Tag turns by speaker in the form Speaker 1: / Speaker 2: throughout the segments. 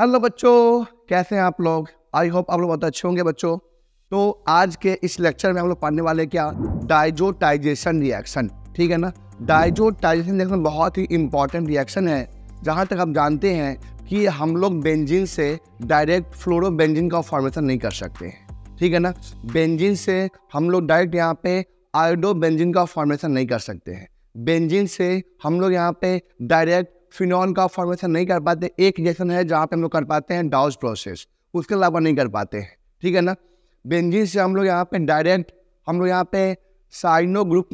Speaker 1: Hello बच्चों कैसे हैं आप लोग आई होप आप लोग बहुत अच्छे होंगे बच्चों तो आज के इस लेक्चर में हम लोग पढ़ने वाले क्या डाइजोटाइजेशन रिएक्शन ठीक है ना डाइजोटाइजेशन रिएक्शन बहुत ही इंपॉर्टेंट रिएक्शन है जहाँ तक आप जानते हैं कि हम लोग बेंजिन से डायरेक्ट फ्लोरोबेंजिन का फॉर्मेशन नहीं कर सकते हैं ठीक है ना बेंजिन से हम लोग डायरेक्ट यहाँ पे आयोडो बेंजिन का फॉर्मेशन नहीं कर सकते हैं बेंजिन से हम लोग यहाँ पे डायरेक्ट फिनॉन का फॉर्मेशन नहीं कर पाते एक इंजेक्शन है जहाँ पे हम लोग कर पाते हैं डाउज प्रोसेस उसके अलावा नहीं कर पाते हैं ठीक है ना बेंजिन से हम लोग यहाँ पे डायरेक्ट हम लोग यहाँ पे cyano group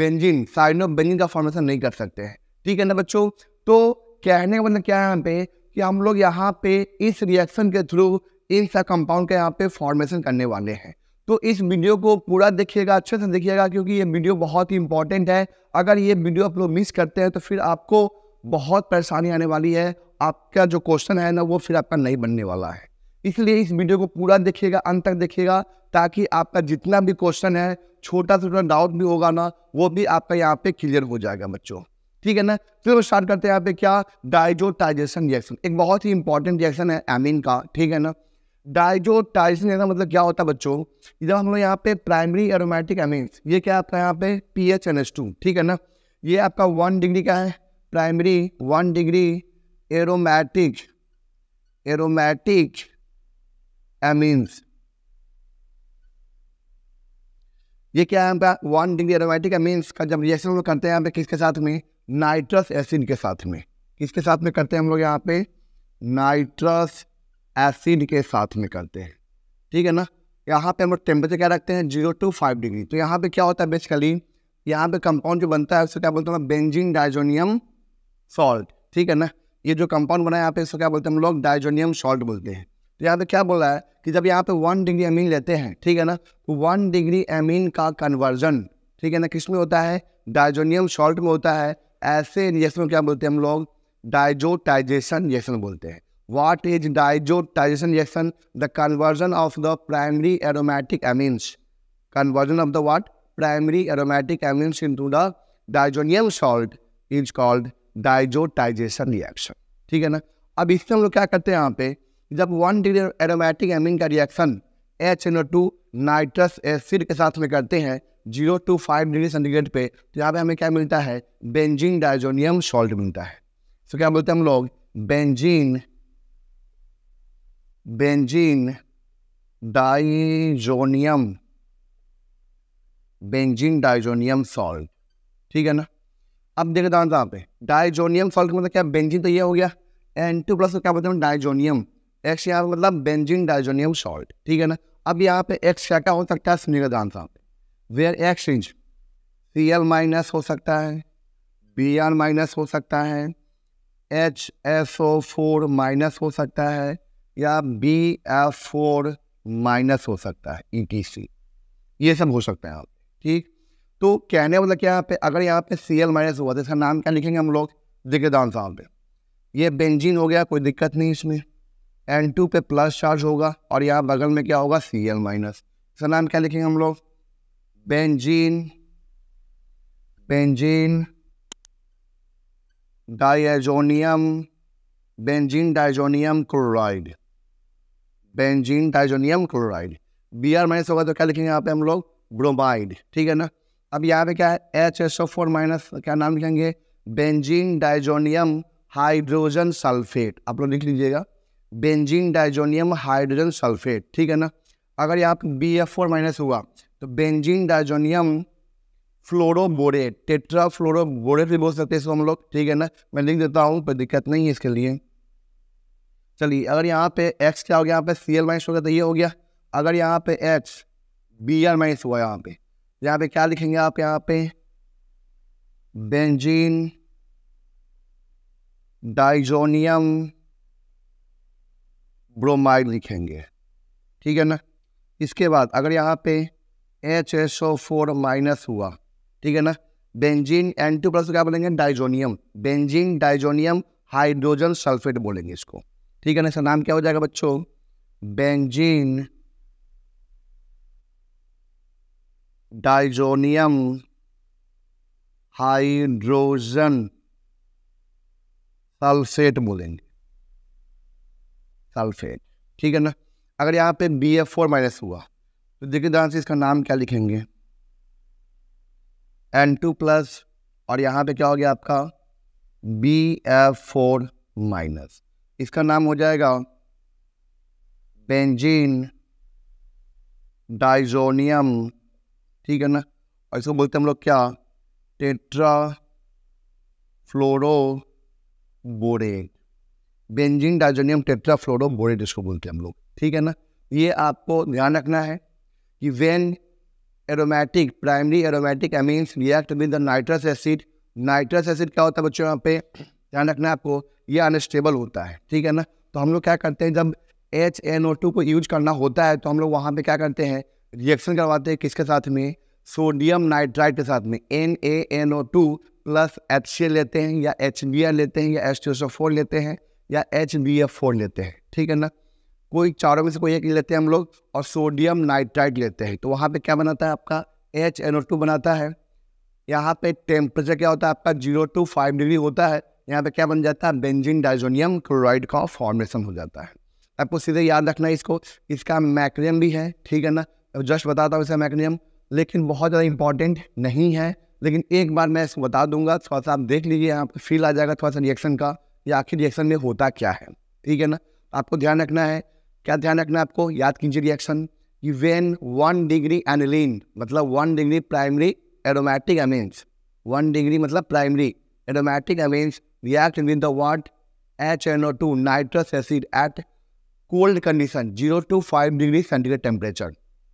Speaker 1: benzene cyano benzene का फॉर्मेशन नहीं कर सकते हैं ठीक है ना बच्चों तो कहने का मतलब क्या है यहाँ पे कि हम लोग यहाँ पे इस रिएक्शन के थ्रू इन सब कंपाउंड का यहाँ पे फॉर्मेशन करने वाले हैं तो इस वीडियो को पूरा देखिएगा अच्छे से देखिएगा क्योंकि ये वीडियो बहुत ही इंपॉर्टेंट है अगर ये वीडियो आप लोग मिस करते हैं तो फिर आपको बहुत परेशानी आने वाली है आपका जो क्वेश्चन है ना वो फिर आपका नहीं बनने वाला है इसलिए इस वीडियो को पूरा देखिएगा अंत तक देखिएगा ताकि आपका जितना भी क्वेश्चन है छोटा सा छोटा डाउट भी होगा ना वो भी आपका यहाँ पे क्लियर हो जाएगा बच्चों ठीक है ना फिर स्टार्ट करते हैं यहाँ पे क्या डाइजोटाइजेशन रिएक्शन एक बहुत ही इंपॉर्टेंट रिएक्शन है एमिन का ठीक है ना डाइजोटाइजेशन रिएक्शन मतलब क्या होता है बच्चों जब हम लोग यहाँ पे प्राइमरी एरोमेटिक एमिन ये क्या आपका यहाँ पे P H N S two ठीक है ना ये आपका वन डिग्री का है primary one degree aromatic aromatic amines ये क्या है पर वन डिग्री एरोमेटिक एमीन्स का जब रिएक्शन हम लोग करते हैं यहाँ पे किसके साथ में नाइट्रस एसिड के साथ में किसके साथ में करते हैं हम लोग यहाँ पे नाइट्रस एसिड के साथ में करते हैं ठीक है ना यहाँ पे हम लोग टेम्परेचर क्या रखते हैं जीरो टू फाइव डिग्री तो यहाँ पे क्या होता है बेसिकली यहाँ पे कंपाउंड जो बनता है उसको क्या बोलते हैं बेंजिन डाइजोनियम सॉल्ट ठीक है ना ये जो कंपाउंड बना है यहाँ पे इसको क्या बोलते हैं हम लोग डाइजोनियम सॉल्ट बोलते हैं तो यहाँ पे क्या बोल रहा है कि जब यहाँ पे वन डिग्री एमीन लेते हैं ठीक है ना तो वन डिग्री एमीन का कन्वर्जन ठीक है ना किस में होता है डाइजोनियम सॉल्ट में होता है ऐसे इंजेक्शन क्या बोलते हैं हम लोग डाइजोटाइजेशन इंजेक्शन बोलते हैं what is diazotization injection the conversion of the primary aromatic amines conversion of the what primary aromatic amines into the diazonium salt is called diazotization reaction ठीक है ना अब इसमें हम लोग क्या करते हैं यहाँ पे जब वन डिग्री एरोमेटिक एमिन का reaction H N O two nitrous acid के साथ में करते हैं zero to five degree centigrade पे तो यहाँ पे हमें क्या मिलता है बेंजीन डाइजोनियम सॉल्ट मिलता है तो क्या बोलते हैं हम लोग benzene benzene diazonium benzene diazonium salt ठीक है ना अब देख दान यहाँ पे डाइजोनियम सॉल्ट मतलब क्या बेंजिन तो ये हो गया एन टू प्लस क्या बोलते हैं डाइजोनियम एक्स यहाँ मतलब बेंजिन डाइजोनियम सॉल्ट ठीक है ना अब यहाँ पे एक्स क्या हो सकता है सुनिएगा दान साहब where X where C L minus हो सकता है बी आर माइनस हो सकता है H S O four minus हो सकता है या बी एफ फोर माइनस हो सकता है ई टी सी ये सब हो सकता है आप ठीक तो कहने मतलब क्या यहाँ पे अगर यहाँ पे सी एल माइनस हुआ तो इसका नाम क्या लिखेंगे हम लोग दिग्गदान साहब पे ये बेंजीन हो गया कोई दिक्कत नहीं इसमें एन टू पे प्लस चार्ज होगा और यहाँ बगल में क्या होगा सी एल माइनस इसका नाम क्या लिखेंगे हम लोग benzene benzene diazonium benzene diazonium chloride benzene diazonium chloride B R minus होगा तो क्या लिखेंगे यहाँ पे हम लोग ब्रोमाइड ठीक है ना अब यहाँ पे क्या है H S O four minus क्या नाम लिखेंगे बेंजीन डाइजोनियम हाइड्रोजन सल्फेट आप लोग लिख लीजिएगा बेंजीन डाइजोनियम हाइड्रोजन सल्फेट ठीक है ना अगर यहाँ पे बी एफ फोर माइनस हुआ तो benzene diazonium fluoroborate tetra fluoroborate भी बोल सकते हैं इसको हम लोग ठीक है ना मैं लिख देता हूँ कोई दिक्कत नहीं है इसके लिए चलिए अगर यहाँ पे एक्स क्या हो गया यहाँ पे सी एल माइनस हो गया तो ये हो गया अगर यहाँ पे एक्स बी आर माइनस हुआ यहाँ पे यहाँ पे क्या लिखेंगे आप यहाँ पे बेंजीन डाइजोनियम ब्रोमाइड लिखेंगे ठीक है ना इसके बाद अगर यहाँ पे H S O four minus हुआ ठीक है ना बेंजीन एन टू प्लस क्या बोलेंगे diazonium benzene diazonium hydrogen sulphate बोलेंगे इसको ठीक है ना इसका नाम क्या हो जाएगा बच्चों बेंजीन डाइजोनियम हाइड्रोजन सल्फेट बोलेंगे सल्फेट ठीक है ना अगर यहाँ पे बी एफ फोर माइनस हुआ तो देखिए ध्यान से इसका नाम क्या लिखेंगे एन टू प्लस और यहाँ पे क्या हो गया आपका बी एफ फोर माइनस इसका नाम हो जाएगा बेंजीन डाइजोनियम ठीक है ना और इसको बोलते हैं हम लोग क्या tetra fluoro borate benzene diazonium tetra fluoro borate इसको बोलते हैं हम लोग ठीक है ना ये आपको ध्यान रखना है कि when aromatic primary aromatic amines react with the nitrous acid nitrous acid क्या होता है बच्चों यहाँ पे ध्यान रखना है आपको ये अनस्टेबल होता है ठीक है ना तो हम लोग क्या करते हैं जब एच एन ओ टू को यूज करना होता है तो हम लोग वहाँ पे क्या करते हैं रिएक्शन करवाते हैं किसके साथ में सोडियम नाइट्राइड के साथ में N A N O two plus H C लेते हैं या एच बी आर लेते हैं या एच टी फोर लेते हैं या एच बी एफ फोर लेते हैं ठीक है ना कोई चारों में से कोई एक लेते हैं हम लोग और सोडियम नाइट्राइड लेते हैं तो वहाँ पे क्या बनाता है आपका एच एन ओ टू बनाता है यहाँ पे टेम्परेचर क्या होता है आपका जीरो टू फाइव डिग्री होता है यहाँ पे क्या बन जाता है बेंजिन डाइजोनियम क्लोराइड का फॉर्मेशन हो जाता है आपको सीधे याद रखना है इसको इसका मैक्रियम भी है ठीक है ना जस्ट बताता हूँ इसका मैकेनिज्म लेकिन बहुत ज़्यादा इंपॉर्टेंट नहीं है लेकिन एक बार मैं इसको बता दूंगा थोड़ा सा आप देख लीजिए आपको फील आ जाएगा थोड़ा सा रिएक्शन का या आखिर रिएक्शन में होता क्या है ठीक है ना आपको ध्यान रखना है क्या ध्यान रखना है आपको याद कीजिए रिएक्शन कि वेन वन डिग्री एनिलीन मतलब one degree primary aromatic amines one degree मतलब primary aromatic amines react with the what H N O two nitrous acid at cold condition zero to five degree centigrade temperature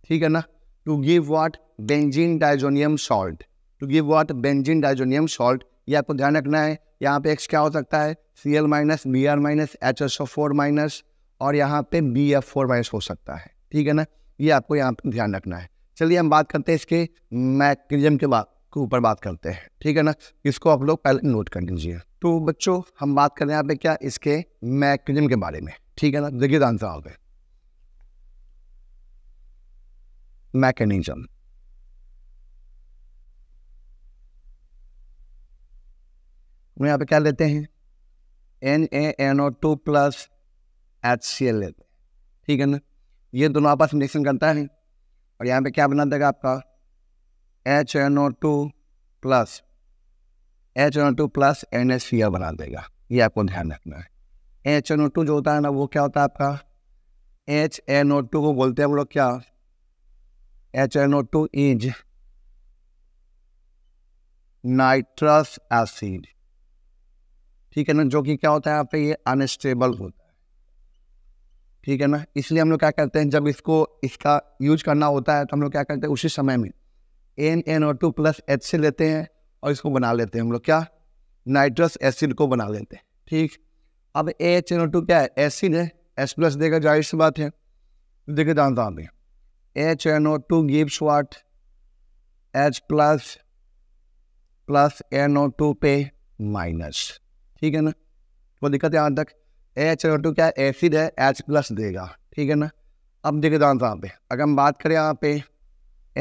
Speaker 1: ठीक है ना to give what benzene diazonium salt to give what benzene diazonium salt ये आपको ध्यान रखना है यहाँ पे एक्स क्या हो सकता है C L minus B R minus H S O four minus और यहाँ पे बी एफ फोर माइनस हो सकता है ठीक है ना ये आपको यहाँ पे ध्यान रखना है चलिए हम बात करते हैं इसके मैक्रिजम के बाद के ऊपर बात करते हैं ठीक है ना इसको आप लोग पहले नोट कर लीजिए तो बच्चों हम बात कर रहे हैं यहाँ पे क्या इसके मैक्रिजम के बारे में ठीक है ना देखिए आंसर तो आ गए mechanism. हम यहाँ पे क्या लेते हैं N A N O two plus H C L लेते हैं ठीक है ना ये दोनों आपस में रिएक्शन करता है और यहाँ पे क्या बना देगा आपका H N O two plus H N O two plus N S C L बना देगा ये आपको ध्यान रखना है एच एन ओ टू जो होता है ना वो क्या होता है आपका एच एन ओ टू को बोलते हैं हम लोग क्या H N O two is nitrous acid ठीक है ना जो कि क्या होता है यहाँ पे ये अनस्टेबल होता है ठीक है ना इसलिए हम लोग क्या करते हैं जब इसको इसका यूज करना होता है तो हम लोग क्या करते हैं उसी समय में N N O two plus H से लेते हैं और इसको बना लेते हैं हम लोग क्या नाइट्रस एसिड को बना लेते हैं ठीक अब एच एन ओ टू क्या है एसिड है एस प्लस देगा जाहिर सी बात है देखे जानता हमें HNO2 gives what? H plus plus NO2 पे माइनस ठीक है ना वो दिक्कत है यहाँ तक एच एन टू क्या एसिड है एच प्लस देगा ठीक है ना अब देखे दान यहाँ पे अगर हम बात करें यहाँ पे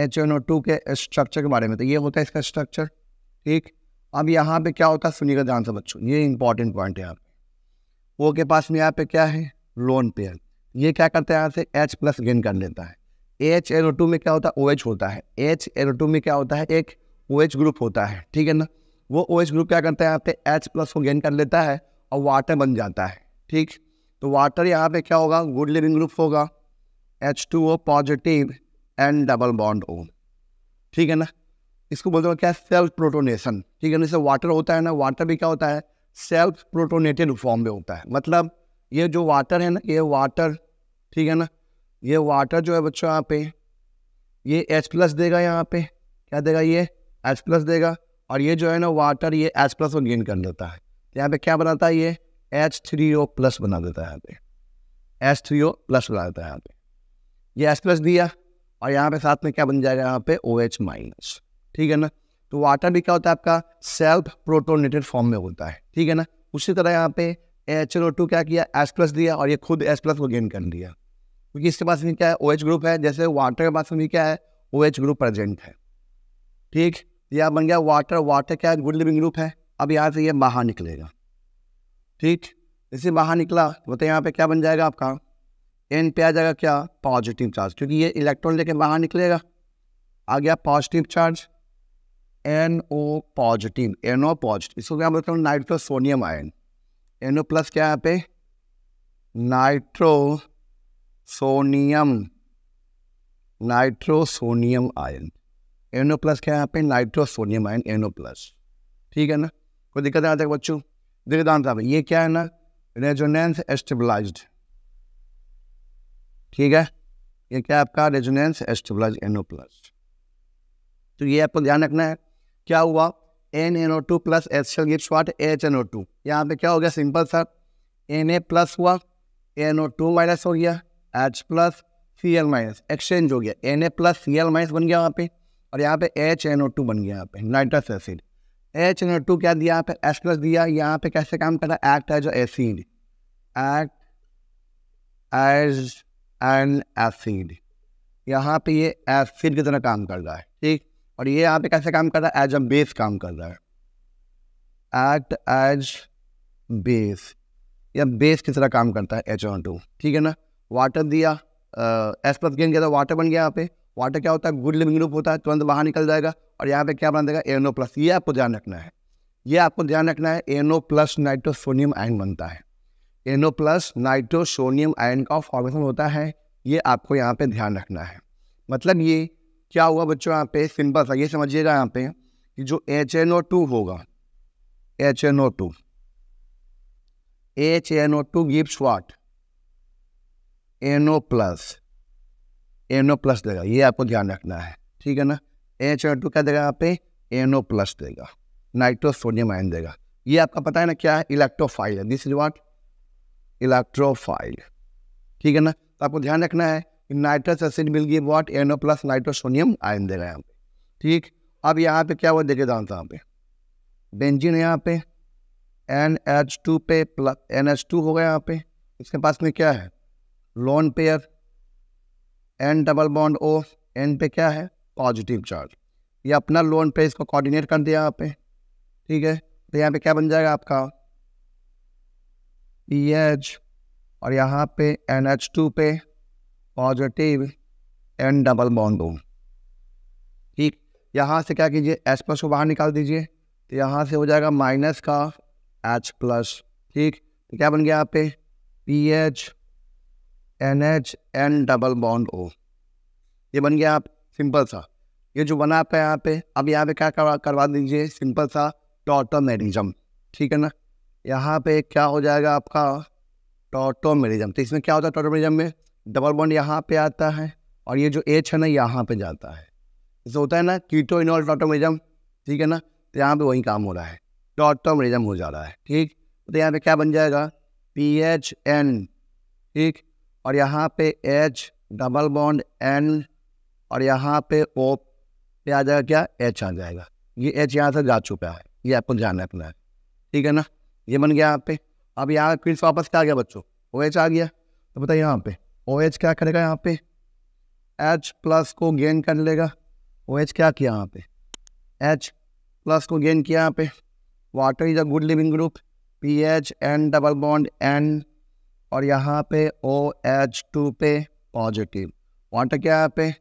Speaker 1: एच एन टू के स्ट्रक्चर के बारे में तो ये होता है इसका स्ट्रक्चर ठीक अब यहाँ पे क्या होता है सुनिएगा ध्यान से बच्चों ये इंपॉर्टेंट पॉइंट है यहाँ पे वो के पास में यहाँ पे क्या है लोन पेयर ये क्या करता है यहाँ से एच प्लस गेन कर लेता है एच एन टू में क्या होता है ओ एच होता है एच एन टू में क्या होता है एक ओ एच ग्रुप होता है ठीक है ना वो ओ एच ग्रुप क्या करता है यहाँ पे एच प्लस को गेन कर लेता है और वाटर बन जाता है ठीक तो वाटर यहाँ पे क्या होगा गुड लिविंग ग्रुप होगा H two O positive and double bond O ठीक है ना इसको बोलते हैं क्या सेल्फ प्रोटोनेशन ठीक है ना जैसे वाटर होता है ना वाटर भी क्या होता है सेल्फ प्रोटोनेटेड फॉर्म में होता है मतलब ये जो वाटर है ना ये वाटर ठीक है ना ये वाटर जो है बच्चों यहाँ पे ये H प्लस देगा यहाँ पे क्या देगा ये H प्लस देगा और ये जो है ना वाटर ये H प्लस को गेन कर लेता है तो यहाँ पे क्या बनाता है ये एच थ्री ओ प्लस बना देता है यहाँ पे एच थ्री ओ प्लस बना देता है यहाँ पे ये एच प्लस दिया और यहाँ पे साथ में क्या बन जाएगा यहाँ पे ओ एच माइनस ठीक है ना तो वाटर भी क्या होता है आपका सेल्फ प्रोटोनेटेड फॉर्म में होता है ठीक है ना उसी तरह यहाँ पे एच एन ओ टू क्या किया एच प्लस दिया और ये खुद एच प्लस को गेन कर दिया क्योंकि इसके पास में क्या है ओ OH ग्रुप है जैसे वाटर के पास में क्या है ओ OH ग्रुप प्रेजेंट है ठीक यह बन गया वाटर वाटर क्या है गुड लिविंग ग्रुप है अब यहाँ से ये बाहर निकलेगा ठीक जैसे बाहर निकला तो यहाँ पे क्या बन जाएगा आपका एन पे आ जाएगा क्या पॉजिटिव चार्ज क्योंकि ये इलेक्ट्रॉन लेके बाहर निकलेगा आ गया positive charge N O positive N O positive इसको क्या बोलते हैं nitro sodium ion N O plus क्या यहाँ पे nitrosonium nitrosonium ion N O plus क्या यहाँ पे नाइट्रोसोनियम आयन एनो प्लस ठीक है ना कोई दिक्कत है तक बच्चों आता है ये क्या है ना रेजोनेंस एस्टेबलाइज ठीक है ये क्या आपका रेजोनेंस एस्टेबलाइज एनो प्लस तो ये आपको ध्यान रखना है क्या हुआ N N O two plus H L gives what H N O two यहाँ पे क्या हो गया सिंपल सा एन ए प्लस हुआ एन ओ टू माइनस हो गया H plus C L minus exchange हो गया N A plus C L minus बन गया वहाँ पे और यहाँ पे एच एन ओ टू बन गया यहाँ पे nitrous acid H N O two क्या दिया यहाँ पे एच प्लस दिया यहाँ पे कैसे काम कर रहा है act as acid act as an acid यहाँ पे ये एसिड की तरह काम कर रहा है ठीक और ये यहाँ पे कैसे काम कर रहा है एज अ बेस काम कर रहा है एक्ट एज बेस या बेस की तरह काम करता है एच ऑन टू ठीक है ना वाटर दिया एज गेंद गया किया था वाटर बन गया यहाँ पे वाटर क्या होता है गुड लिविंग ग्रुप होता है तुरंत बाहर निकल जाएगा और यहाँ पे क्या बन जाएगा एनो प्लस ये आपको ध्यान रखना है ये आपको ध्यान रखना है एनो प्लस नाइट्रोसोनियम आयन बनता है एनो प्लस नाइट्रोसोनियम आयन का फॉर्मेशन होता है ये आपको यहाँ पे ध्यान रखना है मतलब ये क्या हुआ बच्चों यहाँ पे सिंपल सा ये समझिएगा यहाँ पे कि जो एच एन ओ टू होगा H N O two H N O two gives what N O plus N O plus देगा ये आपको ध्यान रखना है ठीक है ना एच आर टू क्या देगा यहाँ पे एनो प्लस देगा नाइट्रोसोडियम आयन देगा ये आपका पता है ना क्या है इलेक्ट्रोफाइल है दिस इज वाट इलेक्ट्रोफाइल ठीक है ना तो आपको ध्यान रखना है कि नाइट्रस एसिड मिल गई what N O plus nitrosonium ion देगा यहाँ पे ठीक अब यहाँ पे क्या हुआ देखे जानते यहाँ पे बेंजीन है यहाँ पे एन एच टू पे प्लस एन एच टू हो गया यहाँ पे इसके पास में क्या है lone pair N double bond O N पे क्या है पॉजिटिव चार्ज ये अपना लोन पे इसको कोऑर्डिनेट कर दिया यहाँ पे ठीक है तो यहाँ पे क्या बन जाएगा आपका पी एच और यहाँ पे एन एच टू पे positive N double bond O ठीक यहाँ से क्या कीजिए एच प्लस को बाहर निकाल दीजिए तो यहाँ से हो जाएगा माइनस का एच प्लस ठीक तो क्या बन गया यहाँ पे P H N H N double bond O ये बन गया आप सिंपल सा ये जो बना आपका यहाँ पे अब यहाँ पे क्या करवा करवा दीजिए सिंपल सा टॉटोमेरिज्म ठीक है ना यहाँ पे क्या हो जाएगा आपका टॉटोमेरिज्म तो इसमें क्या होता है टॉटोमेरिज्म में डबल बॉन्ड यहाँ पे आता है और ये जो एच है ना यहाँ पे जाता है जैसे होता है ना कीटो इनोल टॉटोमेरिज्म ठीक है ना तो यहाँ पे वही काम हो रहा है मेरिजम हो जा रहा है ठीक तो यहाँ पे क्या बन जाएगा पी एच एन ठीक और यहाँ पे एच डबल बॉन्ड एन और यहाँ पे ओ पे आ जाएगा क्या एच आ जाएगा ये एच यहाँ से जा चुका है ये आपको ध्यान रखना है ठीक है ना ये बन गया यहाँ पे अब यहाँ फिर वापस क्या आ गया बच्चों ओ एच आ गया तो बताइए यहाँ पे ओ एच क्या करेगा यहाँ पे एच प्लस को गेन कर लेगा ओ एच क्या किया यहाँ पे एच प्लस को गेन किया यहाँ पे water is a good leaving group P H N double bond N और यहाँ पे ओ एच टू पे पॉजिटिव वाटर क्या यहाँ पे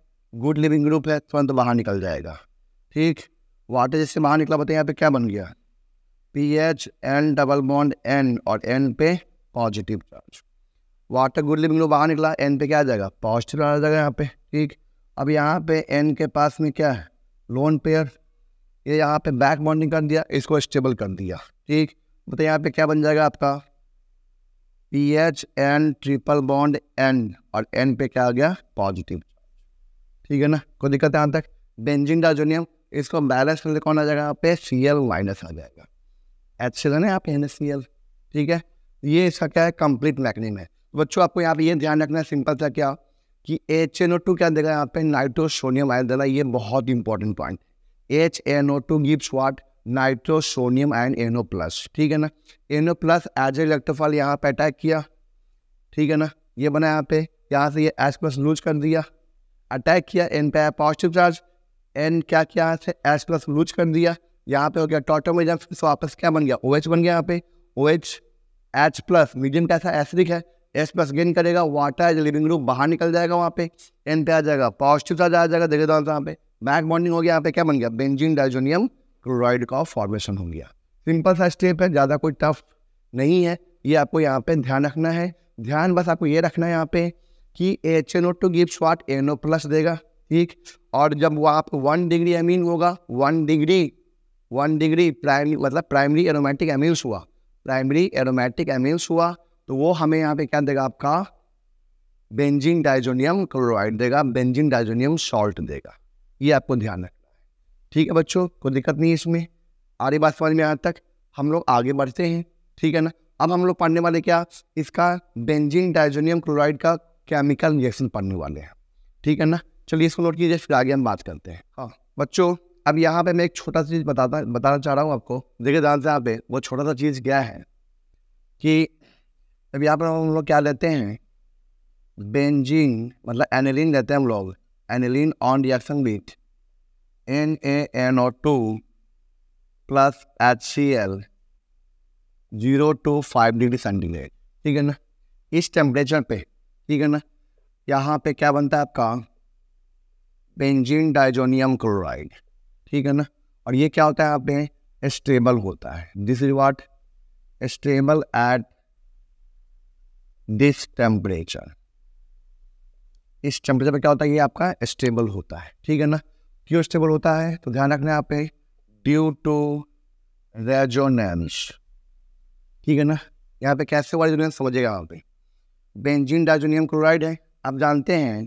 Speaker 1: गुड लिविंग ग्रुप है तुरंत बाहर निकल जाएगा ठीक वाटर जिससे बाहर निकला बताइए यहाँ पे क्या बन गया P H N double bond N और एन पे positive charge water good leaving group बाहर निकला एन पे क्या आ जाएगा पॉजिटिव आ जाएगा यहाँ पे ठीक अब यहाँ पे एन के पास में क्या है लोन पेयर ये यहाँ पे बैक बॉन्डिंग कर दिया इसको स्टेबल कर दिया ठीक बताइए यहाँ पे क्या बन जाएगा आपका P H N triple bond N और एन पे क्या आ गया पॉजिटिव ठीक है ना कोई दिक्कत है यहाँ तक बेंजिन डाजोनियम इसको बैलेंस करने कौन आ जाएगा यहाँ पे सी एल माइनस आ जाएगा एच सी है यहाँ पे एन सी एल ठीक है ये इसका क्या है कंप्लीट मैकनिम है बच्चों आपको यहाँ पे ये ध्यान रखना है सिंपल सा क्या कि एच एन ओ टू क्या देगा यहाँ पे नाइट्रो आयन देना ये बहुत important point H N O two gives what nitrosonium and N O plus ठीक है ना एनो प्लस एज इलेक्ट्रोफॉल यहाँ पे अटैक किया ठीक है ना ये बना यहाँ पे यहाँ से ये एस प्लस लूज कर दिया अटैक किया एन पे आया पॉजिटिव चार्ज एन क्या किया यहाँ से एस प्लस लूज कर दिया यहाँ पे हो गया टोटोमिजम फिर वापस क्या बन गया ओ OH बन गया यहाँ पे O H H plus medium कैसा एसिडिक है एस प्लस गेन करेगा वाटर एज लिविंग रूम बाहर निकल जाएगा वहाँ पे एन पे आ जाएगा पॉजिटिव चार्ज आ जाएगा देखे दौरान तो यहाँ पे बैक बॉन्डिंग हो गया यहाँ पे क्या बन गया बेंजिन डाइजोनियम क्लोराइड का फॉर्मेशन हो गया सिंपल सा स्टेप है ज़्यादा कोई टफ नहीं है ये आपको यहाँ पे ध्यान रखना है ध्यान बस आपको ये रखना है यहाँ पे कि H N O two give shot N O plus देगा ठीक और जब वो आप वन डिग्री अमीन होगा one degree one degree primary मतलब प्राइमरी एरोमेटिक एमिन्स हुआ प्राइमरी एरोमेटिक एमिन्स हुआ तो वो हमें यहाँ पे क्या देगा आपका बेंजिन डाइजोनियम क्लोराइड देगा बेंजिन डाइजोनियम सॉल्ट देगा ये आपको ध्यान है ठीक है बच्चों कोई दिक्कत नहीं है इसमें आ रही बात समझ में यहाँ तक हम लोग आगे बढ़ते हैं ठीक है ना अब हम लोग पढ़ने वाले क्या इसका बेंजीन डाइजोनियम क्लोराइड का केमिकल इंजेक्शन पढ़ने वाले हैं ठीक है ना चलिए इसको नोट कीजिए फिर आगे हम बात करते हैं हाँ बच्चों अब यहाँ पे मैं एक छोटा सा चीज़ बताता बताना चाह रहा हूँ आपको देखिए ध्यान से यहाँ पे वो छोटा सा चीज़ क्या है कि अब यहाँ पर हम लोग क्या लेते हैं बेंजिन मतलब एनिलिन लेते हैं हम लोग aniline on reaction beat NaNO2 plus H C L zero degree centigrade ठीक है ना इस टेम्परेचर पे ठीक है ना यहाँ पे क्या बनता है आपका बेंजीन डाइजोनियम क्लोराइड ठीक है ना और ये क्या होता है आप स्टेबल होता है this is what stable at this temperature इस टेम्परेचर पे क्या होता है ये आपका स्टेबल होता है ठीक है ना क्यों स्टेबल होता है तो ध्यान रखना आप पे ड्यू टू रेजोनेंस ठीक है ना यहाँ पे कैसे वाली दुनिया समझेगा वहाँ पे बेंजीन डाइजोनियम क्लोराइड है आप जानते हैं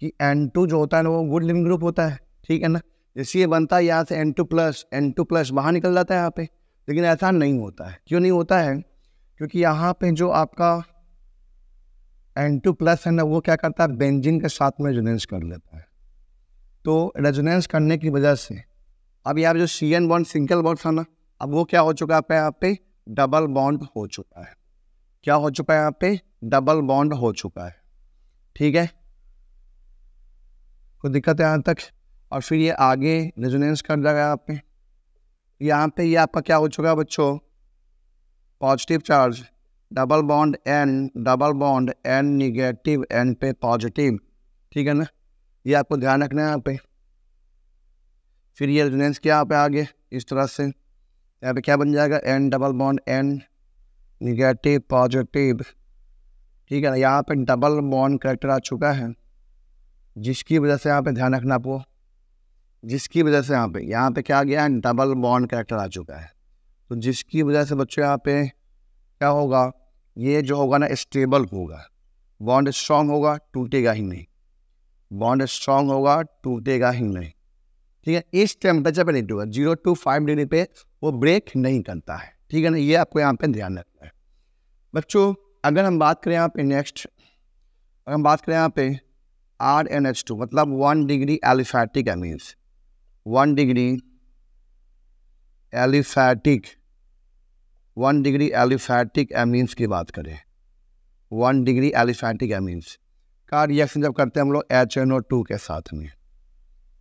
Speaker 1: कि एन टू जो होता है ना वो वुड लिविंग ग्रुप होता है ठीक है ना इसलिए बनता है यहाँ से N two plus N two plus बाहर निकल जाता है यहाँ पे लेकिन ऐसा नहीं होता है क्यों नहीं होता है क्योंकि यहाँ पे जो आपका एन टू प्लस है ना वो क्या करता है बेंजिन के साथ में जुनेंस कर लेता है तो रेजोनेंस करने की वजह से अब यहाँ जो C N bond single bond था ना अब वो क्या हो चुका है यहाँ पे डबल बॉन्ड हो चुका है क्या हो चुका है यहाँ पे डबल बॉन्ड हो चुका है ठीक है कोई दिक्कत है यहाँ तक और फिर ये आगे रेजोनेंस कर जाएगा यहाँ पे यहाँ पे ये आपका क्या हो चुका है बच्चों positive charge double bond N double bond N negative N पे पॉजिटिव ठीक है ना ये आपको ध्यान रखना है यहाँ पे फिर ये रेजोनेंस क्या यहाँ पे आगे इस तरह से यहाँ पे क्या बन जाएगा N double bond N negative positive ठीक है ना यहाँ पे डबल बॉन्ड करेक्टर आ चुका है जिसकी वजह से यहाँ पे ध्यान रखना आपको जिसकी वजह से यहाँ पे यहाँ पे क्या आ गया है डबल बॉन्ड करेक्टर आ चुका है तो जिसकी वजह से बच्चों यहाँ पे क्या होगा ये जो होगा ना स्टेबल होगा बॉन्ड स्ट्रांग होगा टूटेगा ही नहीं बॉन्ड स्ट्रांग होगा टूटेगा ही नहीं ठीक है इस टेम्परेचर पे नहीं टूगा जीरो टू फाइव डिग्री पे वो ब्रेक नहीं करता है ठीक है ना ये आपको यहाँ पे ध्यान रखना है बच्चों अगर हम बात करें यहाँ पे नेक्स्ट अगर हम बात करें यहाँ पे आर एन एच टू मतलब one degree aliphatic amines one degree aliphatic one degree aliphatic amines की बात करें वन डिग्री एलिफैटिक एमीन्स का रिएक्शन जब करते हैं हम लोग एच एन ओ टू के साथ में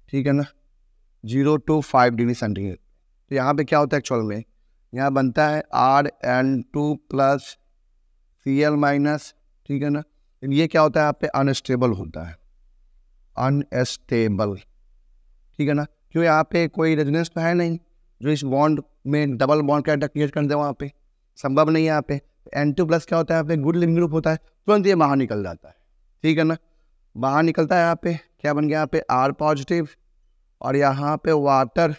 Speaker 1: ठीक है ना zero to five degree centigrade तो यहाँ पे क्या होता है एक्चुअल में यहाँ बनता है R N two plus C L minus ठीक है ना तो ये क्या होता है यहाँ पे अनस्टेबल होता है अनस्टेबल ठीक है ना क्यों यहाँ पे कोई रेजिनेंस तो है नहीं जो इस बॉन्ड में डबल बॉन्ड का क्रिएट कर दे वहाँ पे संभव नहीं है यहाँ पे एन टू प्लस क्या होता है यहाँ पे गुड लिविंग ग्रुप होता है तुरंत ये बाहर निकल जाता है ठीक है ना बाहर निकलता है यहाँ पे क्या बन गया यहाँ पे आर पॉजिटिव और यहाँ पे वाटर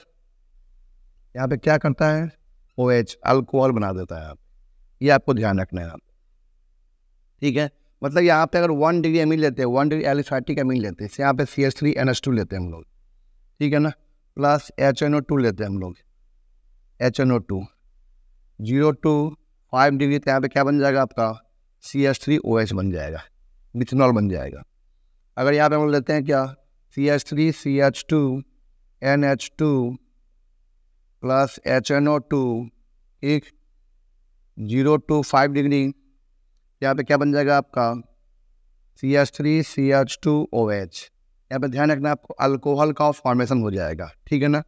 Speaker 1: यहाँ पे क्या करता है ओ एच अल्कोहल बना देता है आप ये आपको ध्यान रखना है आप ठीक है मतलब यहाँ पे अगर वन डिग्री अमीन लेते हैं वन डिग्री एलिफैटिक अमीन लेते हैं यहाँ पे C S three N S two लेते हैं हम लोग ठीक है ना plus H N O two लेते हैं हम लोग H N O two zero to five degree तो यहाँ पे क्या बन जाएगा आपका C S three O H बन जाएगा मिथनॉल बन जाएगा अगर यहाँ पे हम लेते हैं क्या C H three C H two N H two plus H N O two एक जीरो टू फाइव डिग्री यहाँ पे क्या बन जाएगा आपका C H three C H two O H यहाँ पे ध्यान रखना आपको अल्कोहल का फॉर्मेशन हो जाएगा ठीक है ना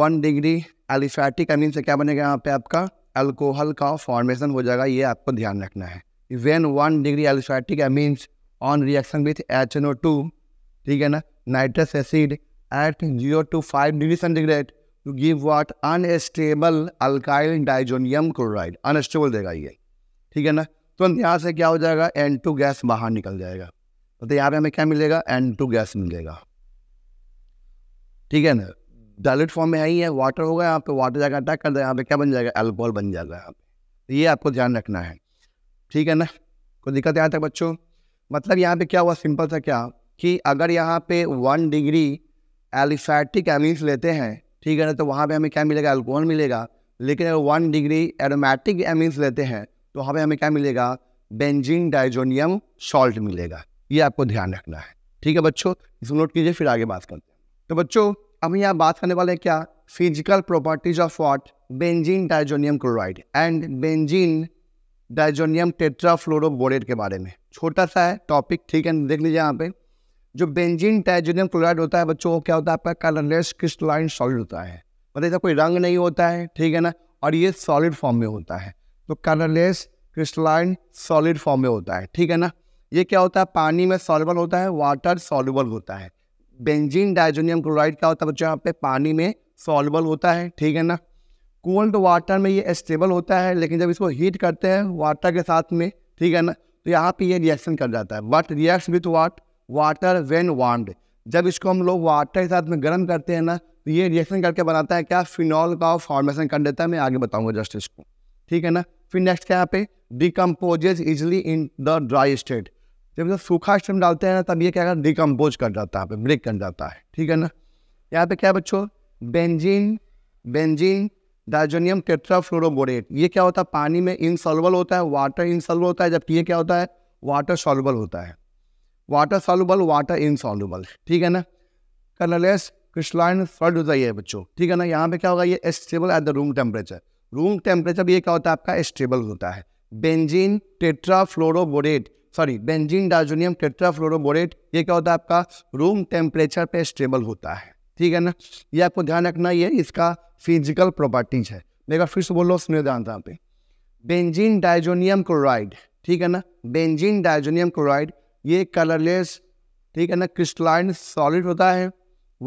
Speaker 1: वन डिग्री एलिफैटिक अमीन से क्या बनेगा यहाँ पे आपका अल्कोहल का फॉर्मेशन हो जाएगा ये आपको ध्यान रखना है वेन वन डिग्री एल्सोइड ठीक है means on reaction with H N O two ठीक है ना nitrous acid at zero to five degree centigrade to give what unstable alkyl diazonium chloride unstable देगा ये ठीक है ना तो यहाँ से क्या हो जाएगा एन टू गैस बाहर निकल जाएगा तो, यहाँ पे हमें क्या मिलेगा एन टू गैस मिलेगा ठीक है ना डायलेट फॉर्म में है ही है वाटर होगा यहाँ पे वाटर जाकर अटैक कर देगा यहाँ पे क्या बन जाएगा एल्कोहल बन जाएगा यहाँ पे ये आपको ध्यान रखना है ठीक है ना कोई दिक्कत यहाँ तक बच्चों मतलब यहाँ पे क्या हुआ सिंपल था क्या कि अगर यहाँ पे वन डिग्री एलिफैटिक एमिन्स लेते हैं ठीक है ना तो वहाँ पे हमें क्या मिलेगा एल्कोहल मिलेगा लेकिन अगर वन डिग्री एरोमेटिक एमिन्स लेते हैं तो वहाँ पे हमें क्या मिलेगा बेंजिन डाइजोनियम सॉल्ट मिलेगा ये आपको ध्यान रखना है ठीक है बच्चों इसको नोट कीजिए फिर आगे बात करते हैं तो बच्चों अभी यहाँ बात करने वाले क्या physical properties of what benzene diazonium chloride and benzene diazonium tetrafluoroborate के बारे में छोटा सा है टॉपिक ठीक है देख लीजिए यहाँ पे जो बेंजीन डाइजोनियम क्लोराइड होता है बच्चों क्या होता है आपका कलरलेस क्रिस्टलाइन सॉलिड होता है मतलब इसका कोई रंग नहीं होता है ठीक है ना और ये सॉलिड फॉर्म में होता है तो कलरलेस क्रिस्टलाइन सॉलिड फॉर्म में होता है ठीक है ना ये क्या होता है पानी में सॉलिबल होता है वाटर सॉलिबल होता है बेंजीन डाइजोनियम क्लोराइड क्या होता है बच्चों यहाँ पे पानी में सॉलिबल होता है ठीक है ना कोल्ड वाटर में ये स्टेबल होता है लेकिन जब इसको हीट करते हैं वाटर के साथ में ठीक है ना तो यहाँ पे ये रिएक्शन कर जाता है what react with what water when warmed जब इसको हम लोग वाटर के साथ में गर्म करते हैं ना तो ये रिएक्शन करके बनाता है क्या फिनॉल का फॉर्मेशन कर देता है मैं आगे बताऊँगा जस्ट इसको ठीक है ना फिर नेक्स्ट क्या यहाँ पे decomposes easily in the dry state जब जब सूखा स्टेम डालते हैं ना तब ये क्या कर डिकम्पोज कर जाता है ब्रेक कर जाता है ठीक है ना यहाँ पे क्या बच्चों बेंजीन बेंजीन डायजोनियम टेट्राफ्लोरोबोरेट ये क्या होता है पानी में इनसॉल्वल होता है वाटर इनसॉल्वल होता है जबकि ये क्या होता है वाटर सॉल्युबल होता है वाटर सॉल्युबल वाटर इनसॉल्युबल ठीक है ना कलरलेस क्रिस्टलाइन सॉल्ट होता है बच्चों ठीक है ना यहाँ पे क्या होगा ये stable at the room temperature room temperature ये क्या होता है आपका स्टेबल होता है benzene tetrafluoroborate sorry benzene diazonium tetrafluoroborate ये क्या होता है आपका रूम टेम्परेचर पे स्टेबल होता है ठीक है ना ये आपको ध्यान रखना ये इसका फिजिकल प्रॉपर्टीज है देखा फिर से बोल लो सुनिए ध्यान यहाँ पे बेंजीन डाइजोनियम क्लोराइड ठीक है ना बेंजीन डाइजोनियम क्लोराइड ये कलरलेस ठीक है ना क्रिस्टलाइन सॉलिड होता है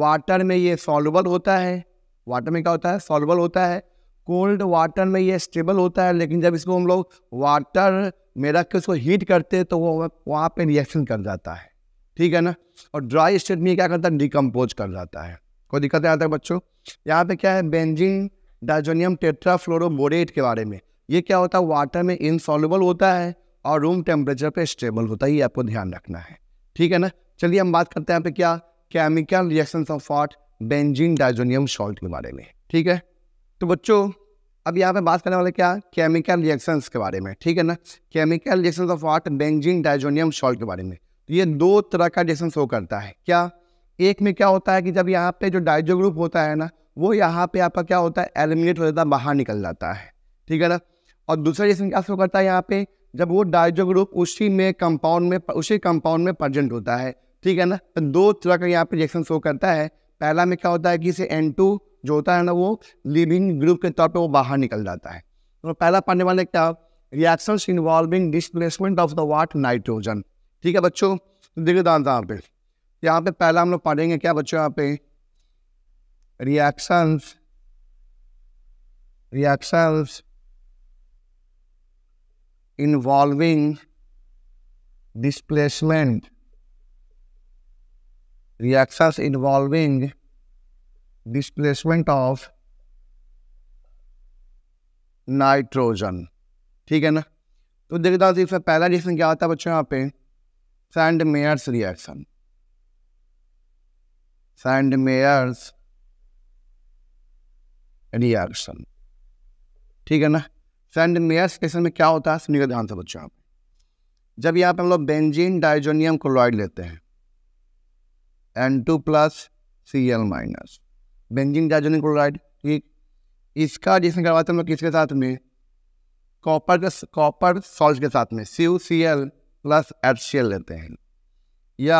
Speaker 1: वाटर में ये सॉल्युबल होता है वाटर में क्या होता है सॉल्युबल होता है कोल्ड वाटर में ये स्टेबल होता है लेकिन जब इसको हम लोग वाटर में रख के उसको हीट करते हैं तो वो वहाँ पे रिएक्शन कर जाता है ठीक है ना और ड्राई स्टेट में क्या करता है डिकम्पोज कर जाता है कोई दिक्कत आता है बच्चों यहाँ पे क्या है बेंजिन डाइजोनियम टेट्राफ्लोरोमोरेट के बारे में ये क्या होता है वाटर में इनसॉल्यूबल होता है और रूम टेम्परेचर पे स्टेबल होता है ये आपको ध्यान रखना है ठीक है ना चलिए हम बात करते हैं यहाँ पे क्या chemical reaction of what benzene diazonium salt के बारे में ठीक है तो बच्चों अब यहाँ पे बात करने वाले क्या केमिकल रिएक्शंस के बारे में ठीक है ना chemical reaction of what benzene diazonium salt के बारे में तो ये दो तरह का रिएक्शन शो करता है क्या एक में क्या होता है कि जब यहाँ पे जो डाइजो ग्रुप होता है ना वो यहाँ पे आपका क्या होता है एलिमिनेट हो जाता है बाहर निकल जाता है ठीक है ना और दूसरा रिएक्शन क्या शो करता है यहाँ पे जब वो डाइजो ग्रुप उसी में कंपाउंड में उसी कंपाउंड में प्रजेंट होता है ठीक है ना तो दो तरह का यहाँ पे रिएक्शन शो करता है पहला में क्या होता है कि इसे एन टू जो होता है ना वो लिविंग ग्रुप के तौर पर वो बाहर निकल जाता है तो पहला पढ़ने वाले क्या reaction involving displacement of the what nitrogen ठीक है बच्चों दीर्घदांत यहाँ पे यहाँ पे पहला हम लोग पढ़ेंगे क्या बच्चों यहाँ पे reactions reaction involving displacement reaction involving displacement of nitrogen ठीक है ना तो देखता इसमें पहला रिएक्शन क्या होता है बच्चों यहाँ पे Sandmeyer's reaction Sandmeyer's reaction ठीक है ना सैंड मेयर्स रिएक्शन में क्या होता है सुनिएगा ध्यान से बच्चों आप जब यहाँ पे हम लोग बेंजीन डाइजोनियम क्लोराइड लेते हैं N two plus C L minus benzene diazonium chloride ठीक इसका जिसमें करवाते हम लोग किसके साथ में कॉपर के कॉपर सॉल्ट के साथ में C U C L plus H C L लेते हैं या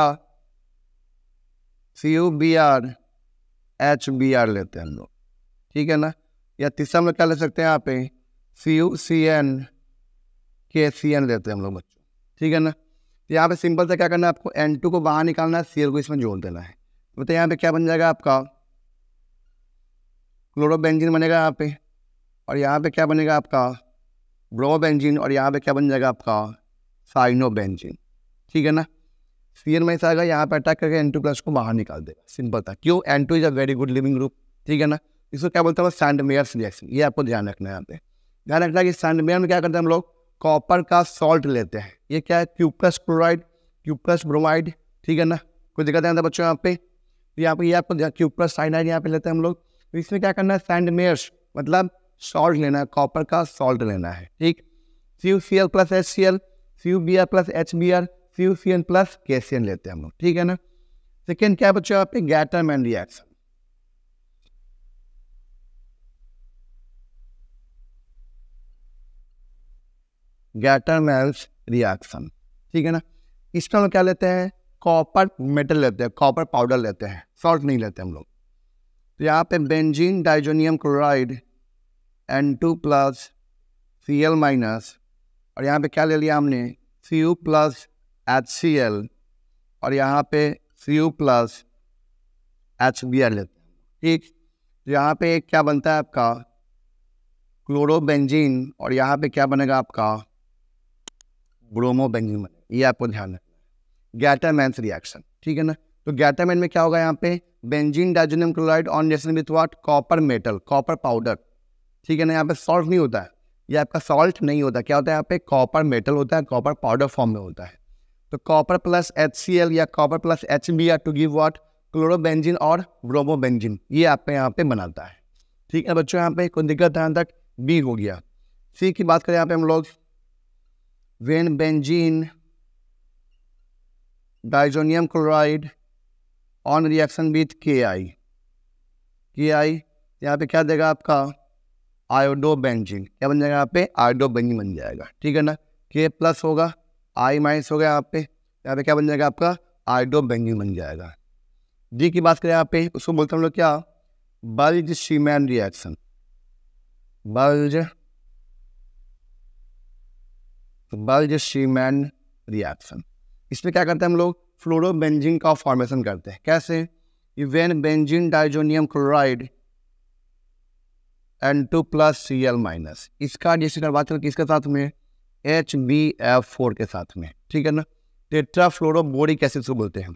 Speaker 1: C U B R H B R लेते हैं हम लोग ठीक है ना या तीसरा हम लोग क्या ले सकते हैं यहाँ पे सी यू सी एन के सी एन लेते हैं हम लोग बच्चों ठीक है ना तो यहाँ पे सिंपल से क्या करना है आपको एन टू को बाहर निकालना है सी एल को इसमें जोड़ देना है तो बताइए यहाँ पे क्या बन जाएगा आपका क्लोरोबेंजिन बनेगा यहाँ पे और यहाँ पे क्या बनेगा आपका ब्रोबेंजिन और यहाँ पे क्या बन जाएगा आपका साइनो बेंजिन ठीक है ना सीएन माइनस आएगा यहाँ पर अटैक करके एन टू प्लस को बाहर निकाल देगा सिंपल था क्यों N two is a very good leaving group ठीक है ना इसको क्या बोलते हैं सैंड मेयर्स रिएक्शन ये आपको ध्यान रखना है यहाँ पे ध्यान रखना है कि सैंड मेयर में क्या करते हैं हम लोग कॉपर का सॉल्ट लेते हैं ये क्या है प्लस क्लोराइड प्लस ब्रोमाइड ठीक है ना कोई दिक्कत आता है बच्चों यहाँ पे तो यहाँ पे ये आपको क्यूप्लस साइनाइड यहाँ पे लेते हैं हम लोग तो इसमें क्या करना है सैंड मतलब सॉल्ट लेना है कॉपर का सॉल्ट लेना है ठीक C C L plus H C L C U B R plus H B R C U C N plus K C N लेते हैं हम लोग ठीक है ना सेकेंड क्या बच्चों आपके Gattermann and reaction Gattermann's reaction ठीक है ना इसमें हम क्या लेते हैं कॉपर मेटल लेते हैं कॉपर पाउडर लेते हैं सॉल्ट नहीं लेते हम लोग तो यहाँ पे benzene diazonium chloride N two plus C L minus और यहाँ पे क्या ले लिया हमने C U plus H C L और यहाँ पे C U plus H B L लेते हैं ठीक तो यहाँ पे क्या बनता है आपका क्लोरोबेंजीन और यहाँ पे क्या बनेगा आपका ब्रोमोबेंजीन बनेगा ये आपको ध्यान रखना है रिएक्शन ठीक है ना तो गैटामैन में क्या होगा यहाँ पे benzene diazonium chloride on reaction with what copper metal copper powder ठीक है ना यहाँ पे सॉल्व नहीं होता है ये आपका सॉल्ट नहीं होता क्या होता है यहाँ पे कॉपर मेटल होता है कॉपर पाउडर फॉर्म में होता है तो कॉपर प्लस एच या copper plus H B R to give what chlorobenzene और ब्रोमोबेंजिन ये आपके यहाँ पे बनाता है ठीक है बच्चों यहाँ पे कोई दिक्कत है तक बी हो गया सी की बात करें यहाँ पे हम लोग when benzene diazonium chloride on reaction with K I के आई यहाँ पे क्या देगा आपका आयोडो बेंजिन क्या बन जाएगा यहाँ पे आयोडो बेंजिन बन जाएगा ठीक है ना के प्लस होगा आई माइनस हो गया यहाँ पे यहाँ पे क्या बन जाएगा आपका आयोडो बेंजिन बन जाएगा डी की बात करें यहाँ पे उसको बोलते हम लोग क्या Balz Schiemann reaction Balz Balz Schiemann reaction इसमें क्या करते हैं हम लोग फ्लोरोबेंजिन का फॉर्मेशन करते हैं कैसे even benzene diazonium chloride N two plus C L minus इसका बात करें किसके साथ में एच बी एफ फोर के साथ में ठीक है ना टेट्रा फ्लोरो बोरिक एसिड को बोलते हैं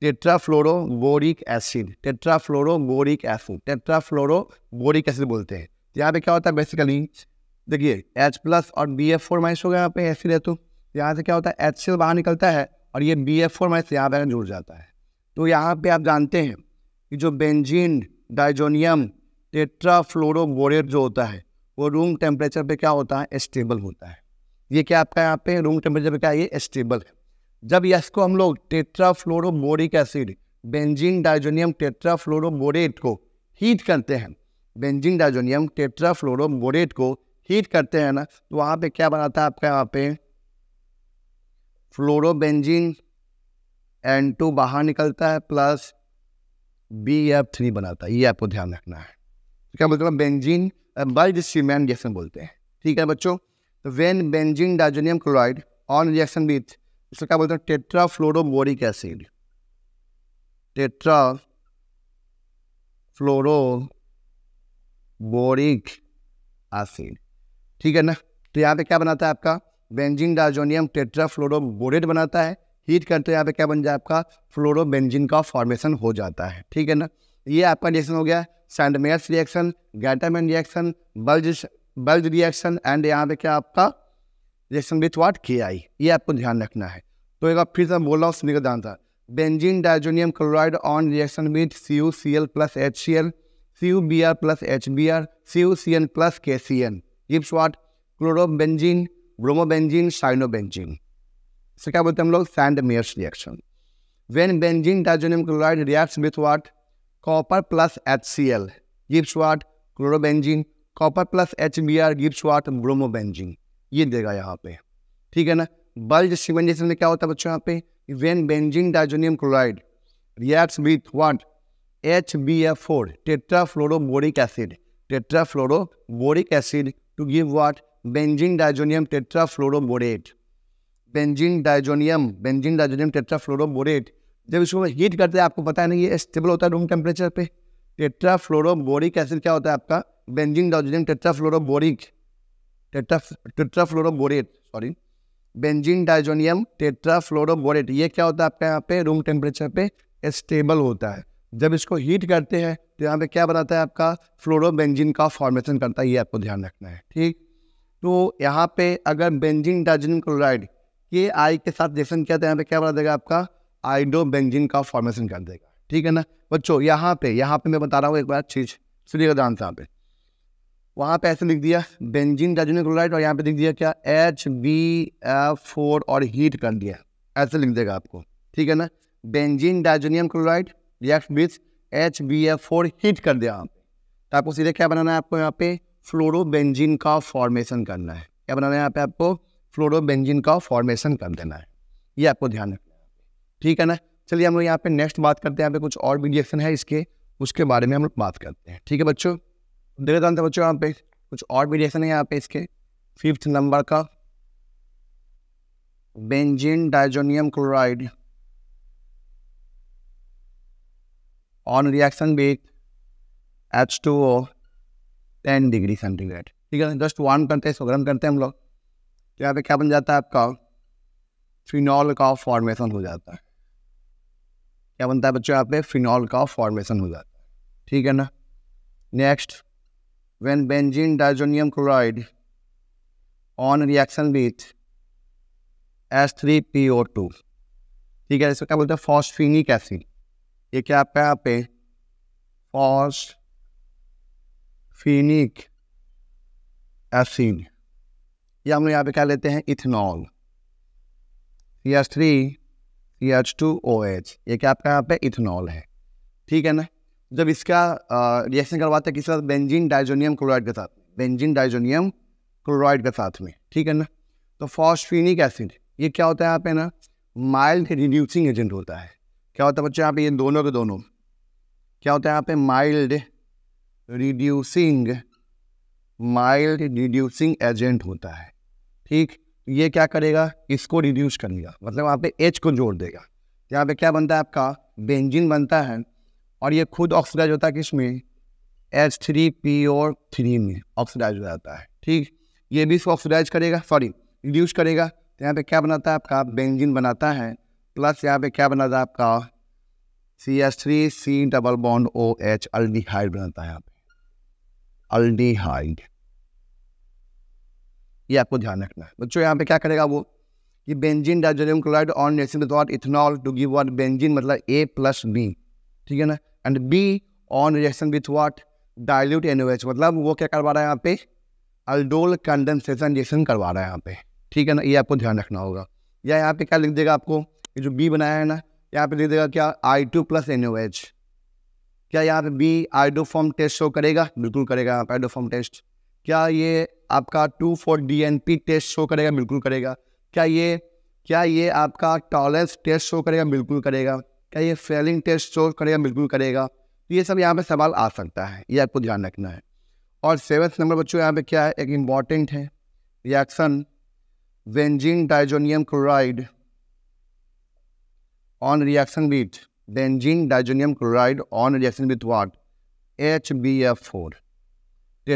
Speaker 1: tetra fluoro boric acid tetra fluoro boric acid boric acid बोलते हैं यहाँ पे क्या होता है बेसिकली देखिए एच प्लस और बी एफ फोर माइनस हो गया यहाँ पे एसिड है तो यहाँ से क्या होता है एच बाहर निकलता है और ये बी एफ फोर माइनस यहाँ पे जुड़ जाता है तो यहाँ पे आप जानते हैं कि जो बेंजीन डाइजोनियम बोरेट जो होता है वो रूम टेम्परेचर पे क्या होता है स्टेबल होता है ये क्या आपका यहाँ पे रूम टेम्परेचर पे क्या ये स्टेबल है जब इसको हम लोग tetrafluoroboric acid benzene diazonium tetrafluoroborate को हीट करते हैं बेंजिन डाइजोनियम टेट्राफ्लोरोबोरेट को हीट करते हैं ना तो वहाँ पे क्या बनाता है आपका यहाँ पे फ्लोरोबेंजीन एन टू बाहर निकलता है प्लस बी एफ थ्री बनाता है ये आपको ध्यान रखना है क्या बोलते हैं बेंजीन बाई सीमेंट रिएक्शन बोलते हैं ठीक है बच्चों when benzene diazonium chloride on reaction with इसको क्या बोलते हैं fluoroboric acid tetra fluoro boric acid ठीक है ना तो यहाँ पे क्या बनाता है आपका बेंजिन डाइजोनियम बोरेट बनाता है हीट करते हैं यहाँ पे क्या बन जाए आपका फ्लोरोबेंजिन का फॉर्मेशन हो जाता है ठीक है ना ये आपका रिएक्शन हो गया Sandmeyer's reaction Gattermann reaction Balz Balz reaction and यहाँ पे क्या आपका रिएक्शन विथ वाट के आई ये आपको ध्यान रखना है तो एक बार फिर से बोल रहा हूँ सभी का था benzene diazonium chloride on reaction with C U C L plus H C L C U B R plus H B R C U C N plus K C N gives what chlorobenzene bromobenzene cyanobenzene इसे क्या बोलते हैं हम लोग Sandmeyer's reaction when benzene diazonium chloride reacts with what copper plus H C L gives what chlorobenzene copper plus H B R gives watt bromobenzene ये देगा यहाँ पे ठीक है ना बल्ज सिमेंजेशन में क्या होता है बच्चों यहाँ पे when benzene diazonium chloride reacts with what H B F four tetra fluoroboric acid tetra fluoroboric acid to give what benzene diazonium fluoroborate benzene diazonium benzene diazonium fluoroborate जब इसको हीट करते हैं आपको पता नहीं ये स्टेबल होता है रूम टेम्परेचर पे टेट्रा फ्लोरो बोरिक एसिड क्या होता है आपका benzene diazine boric tetra fluoro borate sorry benzene diazonium borate ये क्या होता है आपका यहाँ पे रूम टेम्परेचर पे स्टेबल होता है जब इसको हीट करते हैं तो यहाँ पे क्या बनाता है आपका फ्लोरो बेंजिन का फॉर्मेशन करता है ये आपको ध्यान रखना है ठीक तो यहाँ पे अगर बेंजिन डाइजोनियम क्लोराइड के आई के साथ रिएक्शन क्या था यहाँ पे क्या बना देगा आपका आइडोबेंजिन का फॉर्मेशन कर देगा ठीक है ना बच्चों यहाँ पे यहाँ पे मैं बता रहा हूँ एक बार चीज सूर्य का ध्यान से यहाँ पे वहाँ पे ऐसे लिख दिया बेंजिन डाइजोनिक क्लोराइड और यहाँ पे लिख दिया क्या एच बी एफ फोर और हीट कर दिया ऐसे लिख देगा आपको ठीक है ना benzene diazonium chloride react with H B F four heat कर दिया आप तो आपको सीधे क्या बनाना है आपको यहाँ पे फ्लोरोबेंजीन का फॉर्मेशन करना है क्या बनाना है यहाँ पे आपको फ्लोरोबेंजीन का फॉर्मेशन कर देना है ये आपको ध्यान रखना ठीक है ना चलिए हम लोग यहाँ पे नेक्स्ट बात करते हैं यहाँ पे कुछ और भी रिएक्शन है इसके उसके बारे में हम लोग बात करते हैं ठीक है बच्चों देखते जानते बच्चों यहाँ पे कुछ और भी रिएक्शन है यहाँ पे इसके फिफ्थ नंबर का benzene diazonium chloride on reaction with H two O ten degree centigrade ठीक है जस्ट वार्म करते हैं इसको गर्म करते हैं हम लोग तो यहाँ पे क्या बन जाता है आपका फिनॉल का फॉर्मेशन हो जाता है क्या बनता है बच्चों यहाँ पे फिनॉल का फॉर्मेशन हो जाता है ठीक है ना next when benzene diazonium chloride on reaction with S three P O two ठीक है इसको क्या बोलते हैं फॉस्फिनिक एसिड ये क्या आपका यहाँ पे फॉस्फिनिक एसिड ये हम लोग यहाँ पे क्या लेते हैं ethanol S three C H two O H ये क्या आपका यहाँ पे इथेनॉल है ठीक है ना जब इसका रिएक्शन करवाते हैं किसके साथ बेंजीन डाइजोनियम क्लोराइड के साथ बेंजीन डाइजोनियम क्लोराइड के साथ में ठीक है ना तो फॉस्फिनिक एसिड ये क्या होता है यहाँ पे ना माइल्ड रिड्यूसिंग एजेंट होता है क्या होता है बच्चे यहाँ पे ये दोनों के दोनों क्या होता है यहाँ पे mild reducing mild reducing agent होता है ठीक ये क्या करेगा इसको रिड्यूस करेगा मतलब वहाँ पे एच को जोड़ देगा यहाँ पे क्या बनता है आपका बेंजिन बनता है और ये खुद ऑक्सीडाइज होता है में एच थ्री पी और थ्री में ऑक्सीडाइज हो जाता है ठीक ये भी इसको ऑक्सीडाइज करेगा सॉरी रिड्यूस करेगा तो यहाँ पे क्या बनाता है आपका बेंजिन बनाता है प्लस यहाँ पे क्या बनाता है आपका C H three C double bond O H aldehyde बनाता है यहाँ पे अल्डीहाइड ये आपको ध्यान रखना है बच्चों यहाँ पे क्या करेगा वो कि बेंजिन डाइजोनियम क्लोराइड ऑन नेसिन without ethanol to give what benzene मतलब ए प्लस बी ठीक है ना and B on reaction with what dilute N मतलब वो क्या करवा रहा है यहाँ पे अल्डोल कंडेंसेशन रिएक्शन करवा रहा है यहाँ पे ठीक है ना ये आपको ध्यान रखना होगा या यहाँ पे क्या लिख देगा आपको ये जो बी बनाया है ना यहाँ पे लिख देगा क्या आई टू प्लस एन क्या यहाँ पे बी आइडोफॉर्म टेस्ट शो करेगा बिल्कुल करेगा यहाँ पे आइडोफॉर्म टेस्ट क्या ये आपका two four D test show करेगा बिल्कुल करेगा क्या ये क्या ये आपका टॉलेंस टेस्ट शो करेगा बिल्कुल करेगा क्या ये फेलिंग टेस्ट शो करेगा बिल्कुल करेगा तो ये सब यहाँ पे सवाल आ सकता है ये आपको ध्यान रखना है और सेवन्थ नंबर बच्चों यहाँ पे क्या है एक इम्पॉर्टेंट है reaction benzene diazonium chloride on reaction benzene diazonium chloride on reaction with what H B F four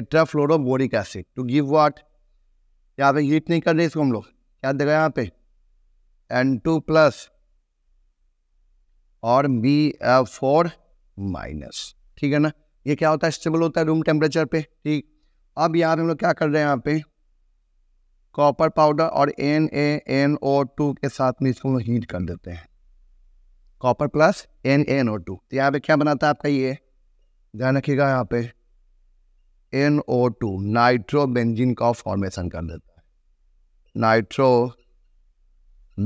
Speaker 1: tetrafluoroboric acid to give what यहाँ पे हीट नहीं कर रहे इसको हम लोग क्या देगा यहाँ पे एन टू प्लस और बी एफ फोर माइनस ठीक है ना ये क्या होता है स्टेबल होता है रूम टेम्परेचर पे ठीक अब यहाँ पे हम लोग क्या कर रहे हैं यहाँ पे कॉपर पाउडर और N A N O two के साथ में इसको हम लोग हीट कर देते हैं copper plus N N O two तो यहाँ पे क्या बनाता है आपका ये ध्यान रखिएगा यहाँ पे एन ओ टू नाइट्रोबेंजिन का फॉर्मेशन कर देता है नाइट्रो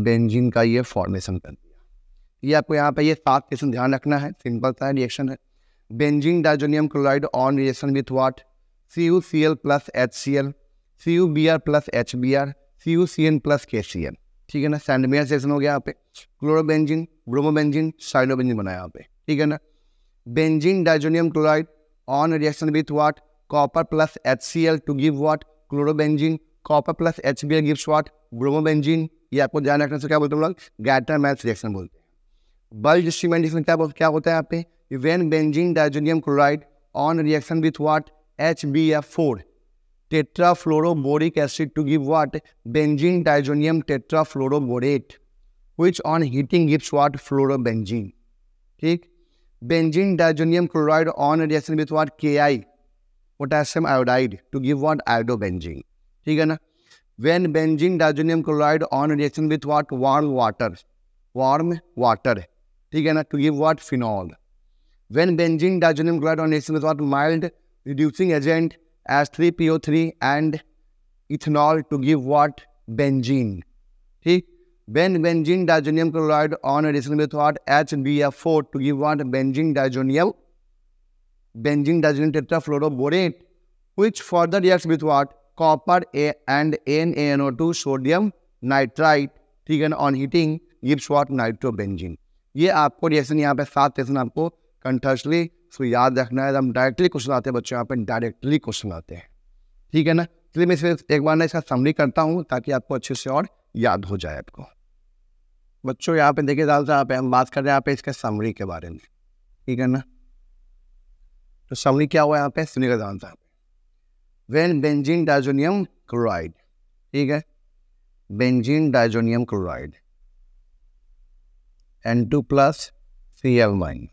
Speaker 1: बेंजिन का ये फॉर्मेशन कर दिया ये आपको यहाँ पे ये सात क्वेश्चन ध्यान रखना है सिंपल सा रिएक्शन है benzene diazonium chloride on reaction with what C U C L plus H C L C U B R plus H B R C U C N plus K C N ठीक है ना Sandmeyer section हो गया यहाँ पे chlorobenzene bromobenzene साइलोबेंजिन बनाया यहाँ पे ठीक है ना benzene diazonium chloride on reaction with what copper plus HCl to give what? Chlorobenzene. Copper plus HBl gives what? Bromobenzene. ये आपको ध्यान रखना से क्या बोलते हैं लोग गैटर मैथ रिएक्शन बोलते हैं बल्ज सीमेंट इसमें क्या क्या होता है पे when benzene diazonium chloride on reaction with what H B F four tetrafluoroboric acid to give what benzene diazonium tetrafluoroborate which on heating gives what fluorobenzene ठीक benzene diazonium chloride on reaction with what K I potassium iodide to give what iodobenzene, okay? When benzene diazonium chloride on reaction with what warm water, warm water, okay? Water ठीक है ना when benzene diazonium chloride on reaction with what mild reducing agent as 3PO3 and ethanol to give what benzene. See, when benzene diazonium chloride on reaction with what HBF4 to give what benzene diazonium benzene diazine tetrafluoroborate, which further reacts with what? Copper A and NaNO2 sodium nitrite, ठीक है ना on heating gives what nitrobenzene ये आपको reaction यहाँ पे सात reaction आपको कंठस्टली सो याद रखना है हम डायरेक्टली क्वेश्चन आते हैं बच्चों यहाँ पे डायरेक्टली क्वेश्चन आते हैं ठीक है ना चलिए मैं इसे एक बार ना इसका समरी करता हूँ ताकि आपको अच्छे से और याद हो जाए आपको बच्चों यहाँ पे देखिए दादा यहाँ पे हम बात कर रहे हैं यहाँ पे इसके समरी के बारे में ठीक है ना तो समी क्या हुआ यहाँ पे सुनी का दान था वेन बेंजीन डाइजोनियम क्लोराइड ठीक है benzene diazonium chloride N two plus C L minus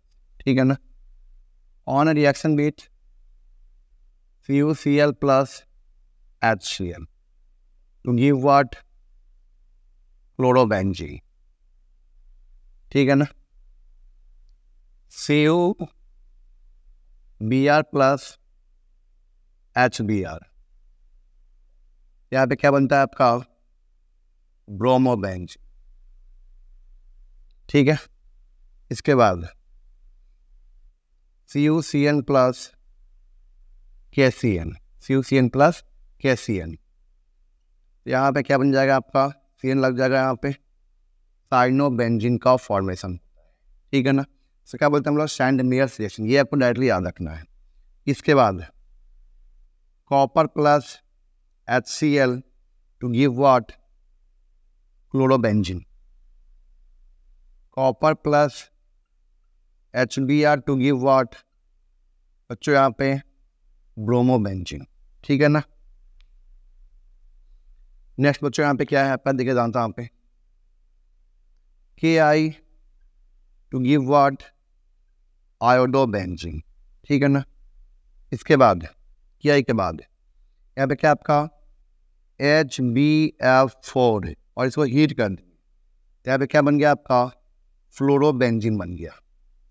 Speaker 1: ठीक है ना on a reaction with C U C L plus H C L to give what chlorobenzene ठीक है ना C U B R plus H B R यहाँ पे क्या बनता है आपका ब्रोमो बेंच ठीक है इसके बाद C U C N plus K C N C U C N plus K C N यहाँ पर क्या बन जाएगा आपका सी एन लग जाएगा यहाँ पे साइनो बेंजिन का फॉर्मेशन ठीक है ना सो क्या बोलते हैं हम लोग सैंड मियर्स रिएक्शन ये आपको डायरेक्टली याद रखना है इसके बाद copper plus H C L to give what chlorobenzene copper plus H B R to give what बच्चों यहाँ पे ब्रोमोबेंजिन ठीक है ना नेक्स्ट बच्चों यहाँ पे क्या है आपका देखे जानता यहाँ पे K I to give what iodo ठीक है ना इसके बाद के के बाद यहाँ पे क्या आपका एच बी एफ फोर और इसको हीट कर दें तो यहाँ पे क्या बन गया आपका फ्लोरोबेंजिन बन गया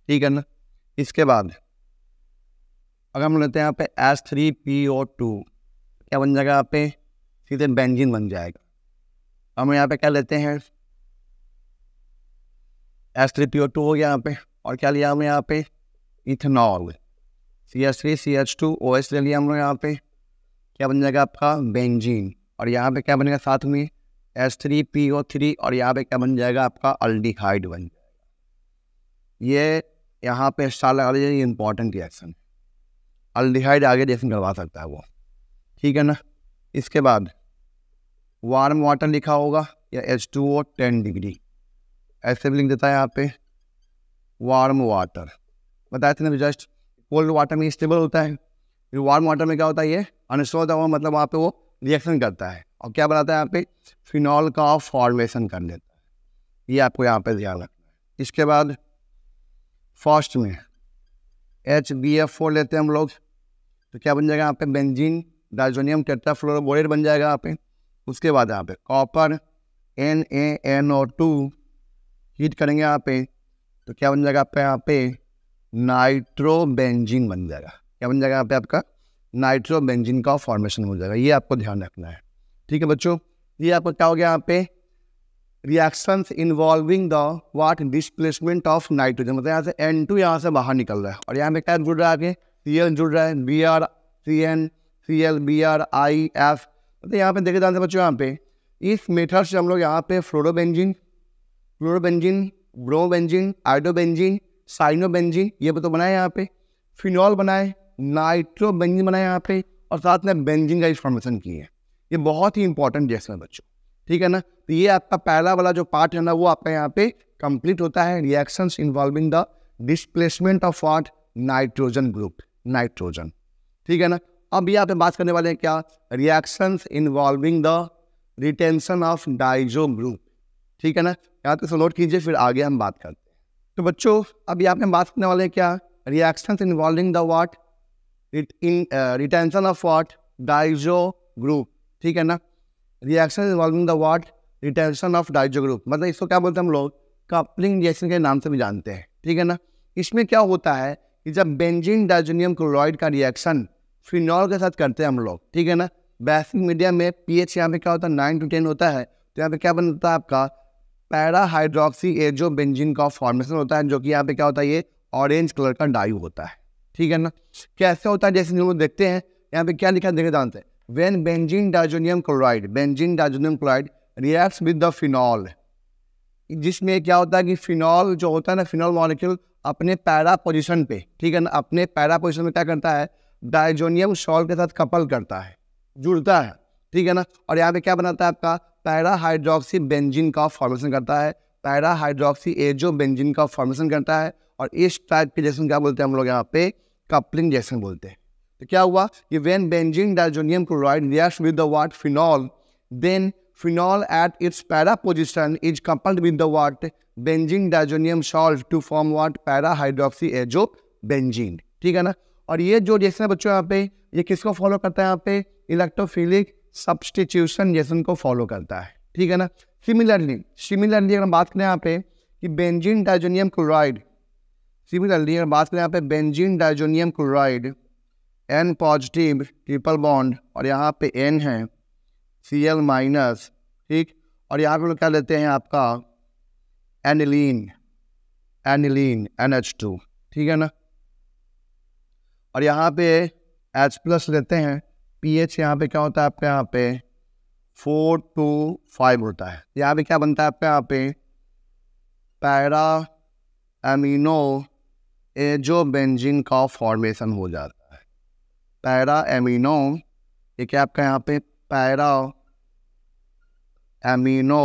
Speaker 1: ठीक है ना इसके बाद अगर हम लेते हैं यहाँ पे S three P O two क्या बन जाएगा यहाँ पे सीधे बेंजिन बन जाएगा हम यहाँ पे क्या लेते हैं S three P O two हो गया यहाँ पे और क्या लिया हमने यहाँ पे ethanol C H three C H two O S ले लिया हम लोग यहाँ पे क्या बन जाएगा आपका बेंजीन और यहाँ पे क्या बनेगा साथ में S three P O three और यहाँ पे क्या बन जाएगा आपका अल्डिहाइड बन जाएगा ये यहाँ पे स्टार लगा लीजिए ये इंपॉर्टेंट रिएक्शन अल्डिहाइड आगे रिएक्शन करवा सकता है वो ठीक है ना इसके बाद वार्म वाटर लिखा होगा या H two O ten degree ऐसे भी लिख देता है यहाँ पे वार्म वाटर बताया था ना जस्ट कोल्ड वाटर में स्टेबल होता है फिर वार्म वाटर में क्या होता है ये अनस्टेबल होता है मतलब वहाँ पे वो रिएक्शन करता है और क्या बनाता है यहाँ पे फिनॉल का फॉर्मेशन कर लेता है ये आपको यहाँ पे ध्यान रखना है इसके बाद फर्स्ट में एच बी एफ फोर लेते हैं हम लोग तो क्या बन जाएगा यहाँ पे बेंजीन डाइजोनियम टेट्राफ्लोरोबोरेट बन जाएगा यहाँ पे उसके बाद यहाँ पे copper N A N O two heat करेंगे यहाँ पे तो क्या बन जाएगा आपका यहाँ पे नाइट्रोबेंजिन बन जाएगा क्या बन जाएगा यहाँ पे आपका नाइट्रोबेंजिन का फॉर्मेशन हो जाएगा ये आपको ध्यान रखना है ठीक है बच्चों ये आपको क्या हो गया यहाँ पे reactions involving the what displacement of nitrogen मतलब यहाँ से एन टू यहाँ से बाहर निकल रहा है और यहाँ पे क्या जुड़ रहा है आगे सी एल जुड़ रहा है B R C N C L B R I F मतलब यहाँ पे देखे जाते हैं बच्चों यहाँ पे इस मेथड से हम लोग यहाँ पे फ्लोरोबेंजिन फ्लोरोबेंजिन ब्रोबेंजिन आइडोबेंजिन साइनोबेंजीन ये तो बनाए यहाँ पे फिनॉल बनाए नाइट्रोबेंजीन बनाए यहाँ पे और साथ में बेंजिन का फॉर्मेशन की है ये बहुत ही इंपॉर्टेंट जैसे है बच्चों ठीक है ना तो ये आपका पहला वाला जो पार्ट है ना वो आपका यहाँ पे कंप्लीट होता है reaction involving the displacement of what nitrogen group nitrogen ठीक है ना अब ये यहाँ पे बात करने वाले हैं क्या reaction involving the retention of diazo group ठीक है ना यहाँ तक तो नोट कीजिए फिर आगे हम बात करते तो बच्चों अभी आपने बात करने वाले क्या reaction involving the what in retention of what diazo group ठीक है ना reaction involving the what retention of diazo group मतलब इसको क्या बोलते हैं हम लोग कपलिंग रिएक्शन के नाम से भी जानते हैं ठीक है ना इसमें क्या होता है कि जब बेंजिन डाइजोनियम क्लोराइड का रिएक्शन फिनॉल के साथ करते हैं हम लोग ठीक है ना बेसिक मीडिया में पी एच यहाँ पे क्या होता है नाइन टू टेन होता है तो यहाँ पे क्या बनता है आपका पैरा हाइड्रोक्सी एजो बेंजिन का फॉर्मेशन होता है जो कि यहाँ पे क्या होता है ये ऑरेंज कलर का डायू होता है ठीक है ना कैसे होता है जैसे लोग देखते हैं यहाँ पे क्या लिखा देखे जानते हैं when benzene diazonium chloride benzene diazonium chloride react with the phenol जिसमें क्या होता है कि फिनॉल जो होता है ना फिनॉल मॉलिक्यूल अपने पैरा पोजिशन पे ठीक है ना अपने पैरा पोजिशन में क्या करता है डाइजोनियम सॉल्व के साथ कपल करता है जुड़ता है ठीक है ना और यहाँ पे क्या बनाता है आपका पैरा हाइड्रोक्सी बेंजिन का फॉर्मेशन करता है पैरा हाइड्रोक्सी एजो बेंजिन का फॉर्मेशन करता है और इस टाइप के जैसे क्या बोलते हैं हम लोग यहाँ पे कपलिंग जैसे बोलते हैं तो क्या हुआ कि when benzene diazonium chloride react with the what phenol then at its para position is coupled with the what benzene diazonium salt to form what para hydroxy azo benzene ठीक है ना और ये जो जैसे बच्चों यहाँ पे ये किसको फॉलो करता है यहाँ पे इलेक्ट्रोफिलिक सब्सटीट्यूशन जैसन को फॉलो करता है ठीक है ना सिमिलरली सिमिलरली अगर हम बात करें यहाँ पे कि बेंजीन डाइजोनियम क्लोराइड सिमिलरली अगर बात करें यहाँ पे benzene diazonium chloride N positive triple bond और यहाँ पे एन है सी एल माइनस ठीक और यहाँ पे क्या लेते हैं आपका aniline aniline N H two ठीक है ना और यहाँ पे एच प्लस लेते हैं पीएच यहाँ पे क्या होता है आपके यहाँ पे फोर टू फाइव होता है यहाँ पे क्या बनता है आपके यहाँ पे पैरा एमिनो एजो बेंजिन का फॉर्मेशन हो जाता है पैरा एमिनो ये क्या आपका यहाँ पे पैरा एमिनो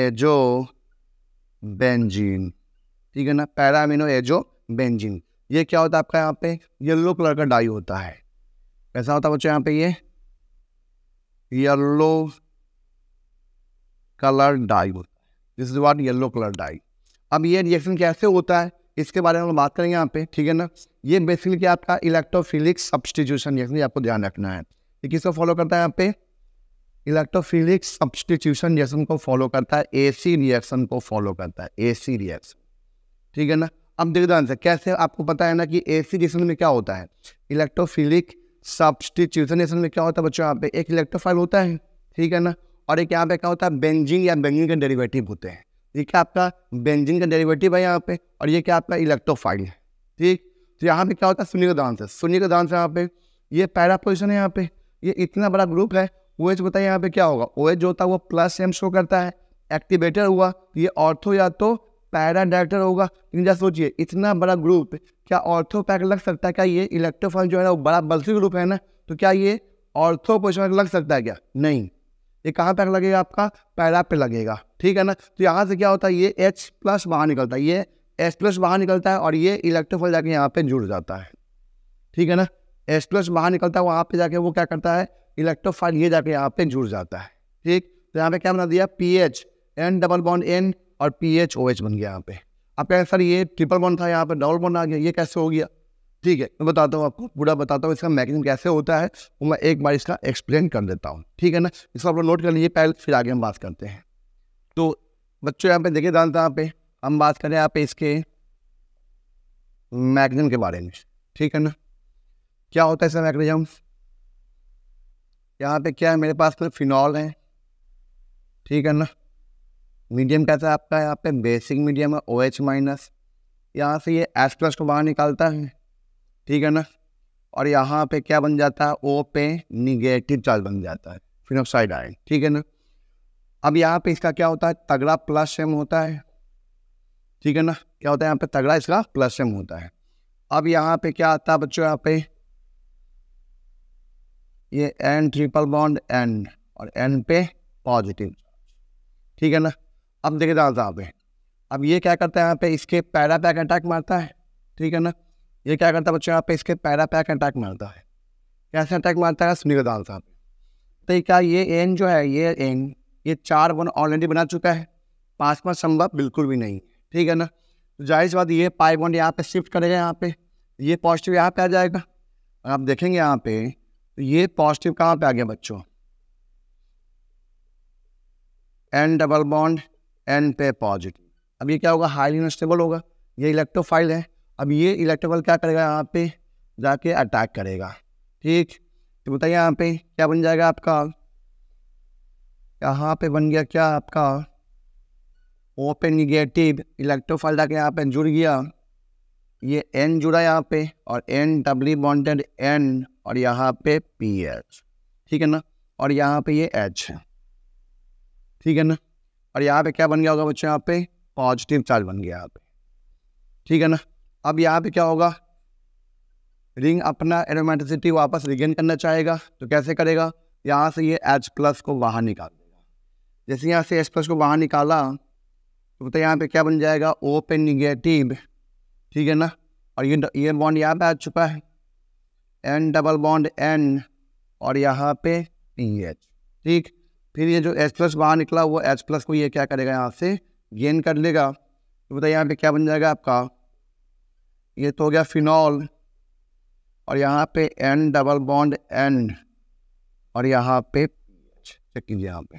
Speaker 1: एजो बेंजिन ठीक है ना पैरा एमिनो एजो बेंजिन ये क्या होता है आपका यहाँ पे येलो कलर का डाई होता है कैसा होता है बच्चों यहाँ पे ये येलो कलर डाई होता है this is what yellow colour dye अब ये रिएक्शन कैसे होता है इसके बारे में हम बात करेंगे यहाँ पे ठीक है ना ये बेसिकली क्या आपका इलेक्ट्रोफिलिक सब्सटीट्यूशन रिएक्शन आपको ध्यान रखना है ये किसको फॉलो करता है यहाँ पे इलेक्ट्रोफिलिक सब्सटीट्यूशन रिएक्शन को फॉलो करता है एसी रिएक्शन को फॉलो करता है एसी रिएक्शन ठीक है ना अब देखो ध्यान से कैसे आपको पता है ना कि एसी रिएक्शन में क्या होता है इलेक्ट्रोफिलिक सब्सटीट्यूशनेशन में क्या होता है बच्चों यहाँ पे एक इलेक्ट्रोफाइल होता है ठीक है ना और एक यहाँ पे क्या होता है बेंजिन या बेंजिन के डेरिवेटिव होते हैं ये क्या आपका बेंजिन का डेरिवेटिव है यहाँ पे और ये क्या आपका इलेक्ट्रोफाइल है ठीक तो यहाँ पे क्या होता है सुनी का डांस है सुनी का डांस यहाँ पे ये पैरा पोजिशन है यहाँ पे ये इतना बड़ा ग्रुप है ओ एच बताइए यहाँ पे क्या होगा ओ एच जो होता है वो प्लस एम शो करता है एक्टिवेटर हुआ ये ऑर्थो या तो पैरा डायरेक्टर होगा लेकिन जरा सोचिए इतना बड़ा ग्रुप क्या ऑर्थो पैक लग सकता है क्या ये इलेक्ट्रोफाइल जो है ना वो बड़ा बल्सी ग्रुप है ना तो क्या ये ऑर्थो पोजिशन लग सकता है क्या नहीं ये कहाँ पैक लगेगा आपका पैरा पे लगेगा ठीक है ना तो यहाँ से क्या होता है ये एच प्लस बाहर निकलता है ये एस प्लस बाहर निकलता है और ये इलेक्ट्रोफाइल जाके यहाँ पे जुड़ जाता है ठीक है ना एस प्लस बाहर निकलता है वहाँ पे जाके वो क्या करता है इलेक्ट्रोफाइल ये जाके यहाँ पे जुड़ जाता है ठीक तो यहाँ पे क्या बना दिया P H N double bond N और पी एच ओ एच बन गया यहाँ पे आप कहें सर ये ट्रिपल बॉन्ड था यहाँ पे डबल बॉन्ड आ गया ये कैसे हो गया ठीक है मैं बताता हूँ आपको पूरा बताता हूँ इसका मैकेनिज्म कैसे होता है वो मैं एक बार इसका एक्सप्लेन कर देता हूँ ठीक है ना इसको आप लोग नोट कर लीजिए पहले फिर आगे हम बात करते हैं तो बच्चों यहाँ पे देखिए जानते यहाँ पे हम बात करें यहाँ पे इसके मैकेनिज्म के बारे में ठीक है ना क्या होता है इसका मैकेनिज्म यहाँ पे क्या है मेरे पास फिनॉल तो है ठीक है ना मीडियम कैसा आपका यहाँ पे बेसिक मीडियम है ओ एच माइनस यहाँ से ये एस प्लस को बाहर निकालता है ठीक है ना और यहाँ पे क्या बन जाता है ओ पे निगेटिव चार्ज बन जाता है फिनोक्साइड आयन ठीक है ना अब यहाँ पे इसका क्या होता है तगड़ा प्लस एम होता है ठीक है ना क्या होता है यहाँ पे तगड़ा इसका प्लस एम होता है अब यहाँ पे क्या आता है बच्चों यहाँ पे ये एन ट्रिपल बॉन्ड एन और एन पे पॉजिटिव ठीक है ना अब देखिए दादा साहब है अब ये क्या करता है यहाँ पे इसके पैरा पैक अटैक मारता है ठीक है ना ये क्या करता है बच्चों यहाँ पे इसके पैरा पैक अटैक मारता है कैसे अटैक मारता है सुनील दाल साहब तो क्या ये एन जो है ये एन ये चार वन ऑलरेडी बना चुका है पाँचवा संभव बिल्कुल भी नहीं ठीक है ना तो जाहिर बात ये पाई वन यहाँ पे शिफ्ट करेगा यहाँ पे ये पॉजिटिव यहाँ पे आ जाएगा और आप देखेंगे यहाँ पे तो ये पॉजिटिव कहाँ पे आ गया बच्चों एन डबल बॉन्ड एन पे पॉजिटिव अब ये क्या होगा हाईली अनस्टेबल होगा ये इलेक्ट्रोफाइल है अब ये इलेक्ट्रोफाइल क्या करेगा यहाँ पे जाके अटैक करेगा ठीक तो बताइए यहाँ पे क्या बन जाएगा आपका यहाँ पे बन गया क्या आपका ओपन निगेटिव इलेक्ट्रोफाइल जाके यहाँ पे जुड़ गया ये एन जुड़ा यहाँ पे और एन डब्ल्यू बॉन्डेड एन और यहाँ पे पी एच ठीक है ना और यहाँ पे ये एच है ठीक है ना और यहाँ पे क्या बन गया होगा बच्चों यहाँ पे पॉजिटिव चार्ज बन गया यहाँ पे ठीक है ना अब यहाँ पे क्या होगा रिंग अपना एरोमेटिसिटी वापस रिगेन करना चाहेगा तो कैसे करेगा यहाँ से ये एच प्लस को बाहर निकाल देगा जैसे यहाँ से एच प्लस को बाहर निकाला तो बताए यहाँ पे क्या बन जाएगा ओ पे निगेटिव ठीक है ना और ये ये बॉन्ड यहाँ पे आ चुका है एन डबल बॉन्ड एन और यहाँ पे पी एच ठीक फिर ये जो एच प्लस बाहर निकला वो एच प्लस को ये क्या करेगा यहाँ से गेन कर लेगा तो बताइए यहाँ पे क्या बन जाएगा आपका ये तो हो गया फिनॉल और यहाँ पे एन डबल बॉन्ड एन और यहाँ पे चेक कीजिए यहाँ पे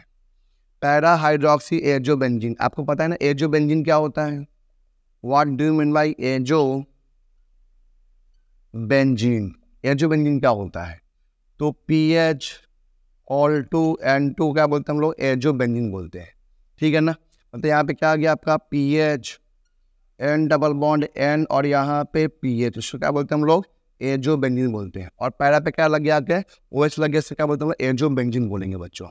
Speaker 1: पैरा हाइड्रोक्सी एजो बेंजिन आपको पता है ना एजो बेंजिन क्या होता है what do mean by azo benzene azo benzene क्या होता है तो H all two N two क्या बोलते हैं हम लोग एजो बेंजिन बोलते हैं ठीक है ना मतलब यहाँ पे क्या आ गया आपका P H N double bond N और यहाँ पे पी एच उसको क्या बोलते हैं हम लोग एजो बेंजिन बोलते हैं और पैरा पे क्या लग गया आपके ओ एच लग गया इससे क्या बोलते हैं एजो बेंजिन बोलेंगे बच्चों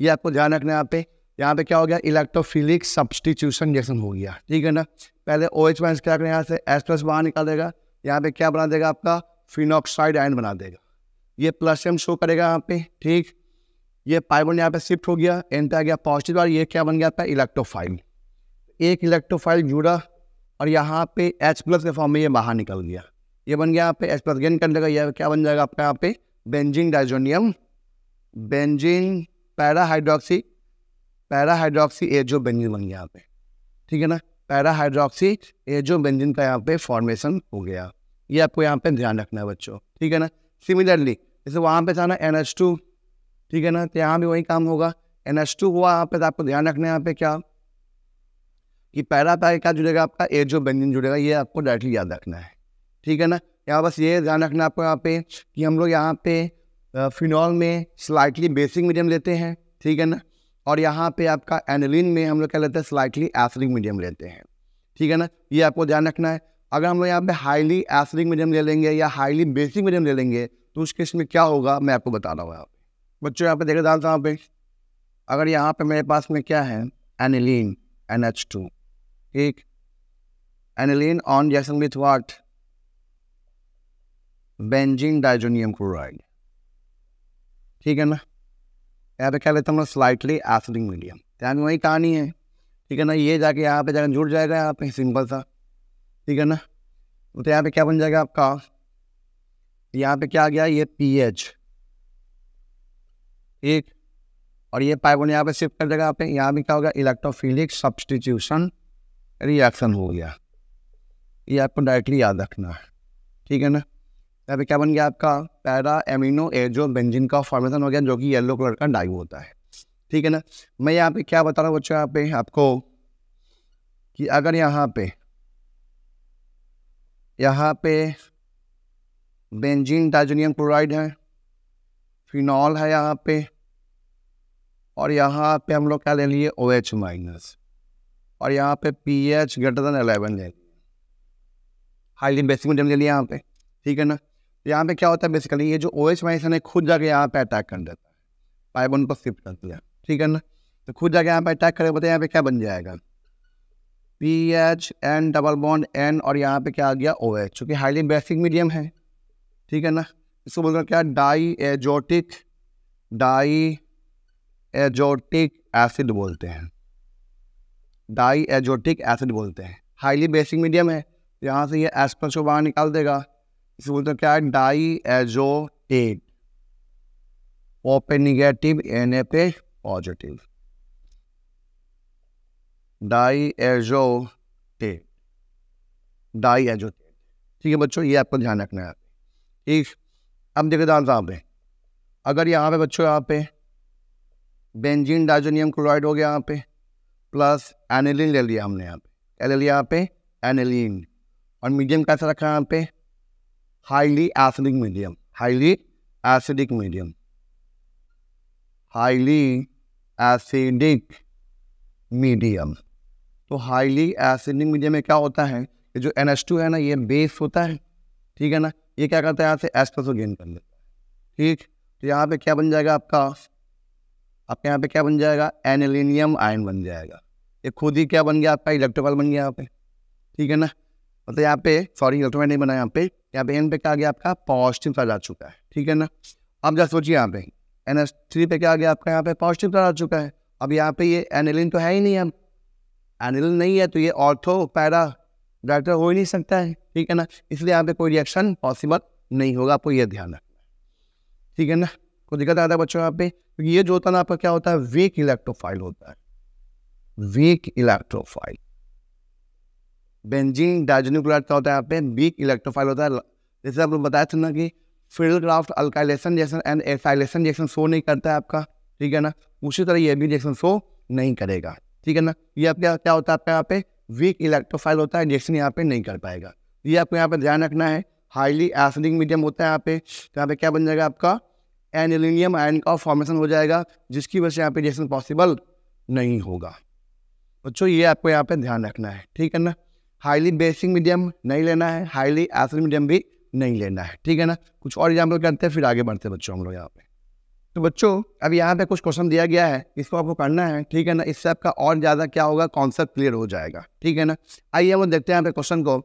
Speaker 1: ये आपको ध्यान रखना है यहाँ पे यहाँ पे क्या हो गया इलेक्ट्रोफिलिक सब्सटीट्यूशन जैसा हो गया ठीक है ना पहले ओ एच माइनस क्या करें यहाँ से एस प्लस बाहर निकाल देगा यहाँ पे क्या बना देगा आपका फिनॉक्साइड आयन बना देगा ये प्लस एम शो करेगा यहाँ पे ठीक ये पाइबन यहाँ पे शिफ्ट हो गया एंटर आ गया पॉजिटिव और ये क्या बन गया था इलेक्ट्रोफाइल एक इलेक्ट्रोफाइल जुड़ा और यहाँ पे एच प्लस के फॉर्म में ये बाहर निकल गया ये बन गया यहाँ पे एच प्लस गेन कर लेगा यह क्या बन जाएगा आपका यहाँ पे benzene diazonium benzene para hydroxy para hydroxy azo benzene बन गया यहाँ पे ठीक है ना पैराहाइड्रोक्सी एजो बेंजिन का यहाँ पे फॉर्मेशन हो गया ये आपको यहाँ पे ध्यान रखना है बच्चों ठीक है ना सिमिलरली जैसे वहाँ पे जाना एन एच टू ठीक है ना तो यहाँ भी वही काम होगा एन एस टू हुआ यहाँ पे तो आपको ध्यान रखना है यहाँ पे क्या कि पैरा पैर क्या जुड़ेगा आपका एजो बेंजिन जुड़ेगा ये आपको डायरेक्टली याद रखना है ठीक है ना यहाँ बस ये ध्यान रखना आपको यहाँ पे कि हम लोग यहाँ पे फिनॉल में स्लाइटली बेसिक मीडियम लेते हैं ठीक है ना और यहाँ पे आपका एनिलिन में हम लोग क्या लेते हैं स्लाइटली एसिडिक मीडियम लेते हैं ठीक है ना ये आपको ध्यान रखना है अगर हम लोग यहाँ पे हाईली एसिडिक मीडियम ले लेंगे या हाईली बेसिक मीडियम ले लेंगे तो उस केस में क्या होगा मैं आपको बता रहा हूँ यहाँ पे बच्चों यहाँ पे देखे डालता हूँ पे अगर यहाँ पे मेरे पास में क्या है एनिलीन एन एच टू ठीक एनिलीन ऑन जैसन with what benzene diazonium chloride ठीक है ना यहाँ पे क्या लेता हूँ स्लाइटली एसिडिंग मीडियम यहाँ पे वही कहानी है ठीक है ना ये जाके यहाँ पे जाकर जुड़ जाएगा यहाँ पे सिंपल सा ठीक है ना तो यहाँ पे क्या बन जाएगा आपका यहाँ पे क्या आ गया ये पीएच एक और ये पाइबोन यहाँ पे शिफ्ट कर देगा आपने यहाँ भी क्या होगा इलेक्ट्रोफिलिक सब्सटीट्यूशन रिएक्शन हो गया ये आपको डायरेक्टली याद रखना है ठीक है ना यहाँ पे क्या बन गया आपका पैरा एमिनो एजो बेंजिन का फॉर्मेशन हो गया जो कि येलो कलर का डाई होता है ठीक है ना मैं यहाँ पे क्या बता रहा हूँ बच्चों यहाँ पे आपको कि अगर यहाँ पे यहाँ पे बेंजिन डाइजोनियम क्लोराइड है फिनॉल है यहाँ पे और यहाँ पे हम लोग क्या ले लिए ओ एच माइनस और यहाँ पे P H greater than eleven ले लिए हाइड्रोजन बेसिक मीडियम ले लिया यहाँ पे ठीक है ना तो यहाँ पे क्या होता है बेसिकली ये जो ओ एच माइनस है खुद जाके यहाँ पे अटैक कर देता है पाइप उन पर शिफ्ट कर दिया ठीक है ना तो खुद जाके यहाँ पे अटैक करके बताए यहाँ पे क्या बन जाएगा P H N double bond N और यहाँ पे क्या आ गया ओ एच चूँकि हाईली बेसिक मीडियम है ठीक है ना इसको बोलते हैं क्या diazotic diazotic acid बोलते हैं डाई एजोटिक एसिड बोलते हैं हाईली बेसिक मीडियम है यहाँ से ये एस्पर को बाहर निकाल देगा इसको बोलते हैं क्या है diazotate O negative N A पे positive diazotate diazotate ठीक है बच्चों ये आपको ध्यान रखना है ठीक अब दान साहब है अगर यहाँ पे बच्चों यहाँ पे बेंजीन डाइजोनियम क्लोराइड हो गया यहाँ पे प्लस एनिलीन ले लिया हमने यहाँ पे क्या ले लिया यहाँ पे एनिलीन और मीडियम कैसे रखा है यहाँ पे highly acidic medium highly acidic medium highly acidic medium तो हाईली एसिडिक मीडियम में क्या होता है कि जो एन है ना ये बेस होता है ठीक है ना ये क्या करता है यहाँ से एस्प्रेसो गेन कर लेता है ठीक तो यहाँ पे क्या बन जाएगा आपका आपके यहाँ पे क्या बन जाएगा एनिलिनियम आयन बन जाएगा ये खुद ही क्या बन गया आपका इलेक्ट्रोफाइल बन गया यहाँ पे ठीक है ना मतलब यहाँ पे सॉरी इलेक्ट्रोफाइल नहीं बना यहाँ पे यहाँ पे एन पे क्या आ गया आपका पॉजिटिव चार्ज आ चुका है ठीक है ना अब जैसे सोचिए यहाँ पे एन एस थ्री पे क्या आ गया आपका यहाँ पे पॉजिटिव चार्ज आ चुका है अब यहाँ पे ये एनिलिन तो है ही नहीं अब एनिलिन नहीं है तो ये ऑर्थो पैरा डायरेक्टर हो ही नहीं सकता है ठीक है ना इसलिए यहाँ पे कोई रिएक्शन पॉसिबल नहीं होगा आपको यह ध्यान रखना ठीक है ना कोई दिक्कत आता है बच्चों यहाँ पे क्योंकि ये जो होता है ना आपका क्या होता है वीक इलेक्ट्रोफाइल होता है वीक इलेक्ट्रोफाइल बेंजीन डाइजोनिकुलेट का होता है यहाँ पे वीक इलेक्ट्रोफाइल होता है जैसे आप लोग बताया था ना कि Friedel Crafts alkylation reaction and acylation reaction show नहीं करता है आपका ठीक है ना उसी तरह ये भी रिएक्शन शो नहीं करेगा ठीक है ना ये आपका क्या होता है आपका यहाँ पे वीक इलेक्ट्रोफाइल होता है इंजेक्शन यहाँ पे नहीं कर पाएगा ये आपको यहाँ पे ध्यान रखना है हाईली एसिडिक मीडियम होता है यहाँ पे तो यहाँ पे क्या बन जाएगा आपका एनिलिनियम आयन का फॉर्मेशन हो जाएगा जिसकी वजह से यहाँ पे इंजेक्शन पॉसिबल नहीं होगा बच्चों ये आपको यहाँ पे ध्यान रखना है ठीक है ना हाईली बेसिक मीडियम नहीं लेना है हाईली एसिड मीडियम भी नहीं लेना है ठीक है ना कुछ और एग्जाम्पल करते हैं फिर आगे बढ़ते हैं बच्चों हम लोग यहाँ पे तो बच्चों अब यहाँ पे कुछ क्वेश्चन दिया गया है इसको आपको करना है ठीक है ना इससे आपका और ज़्यादा क्या होगा कॉन्सेप्ट क्लियर हो जाएगा ठीक है ना आइए हम देखते हैं यहाँ पे क्वेश्चन को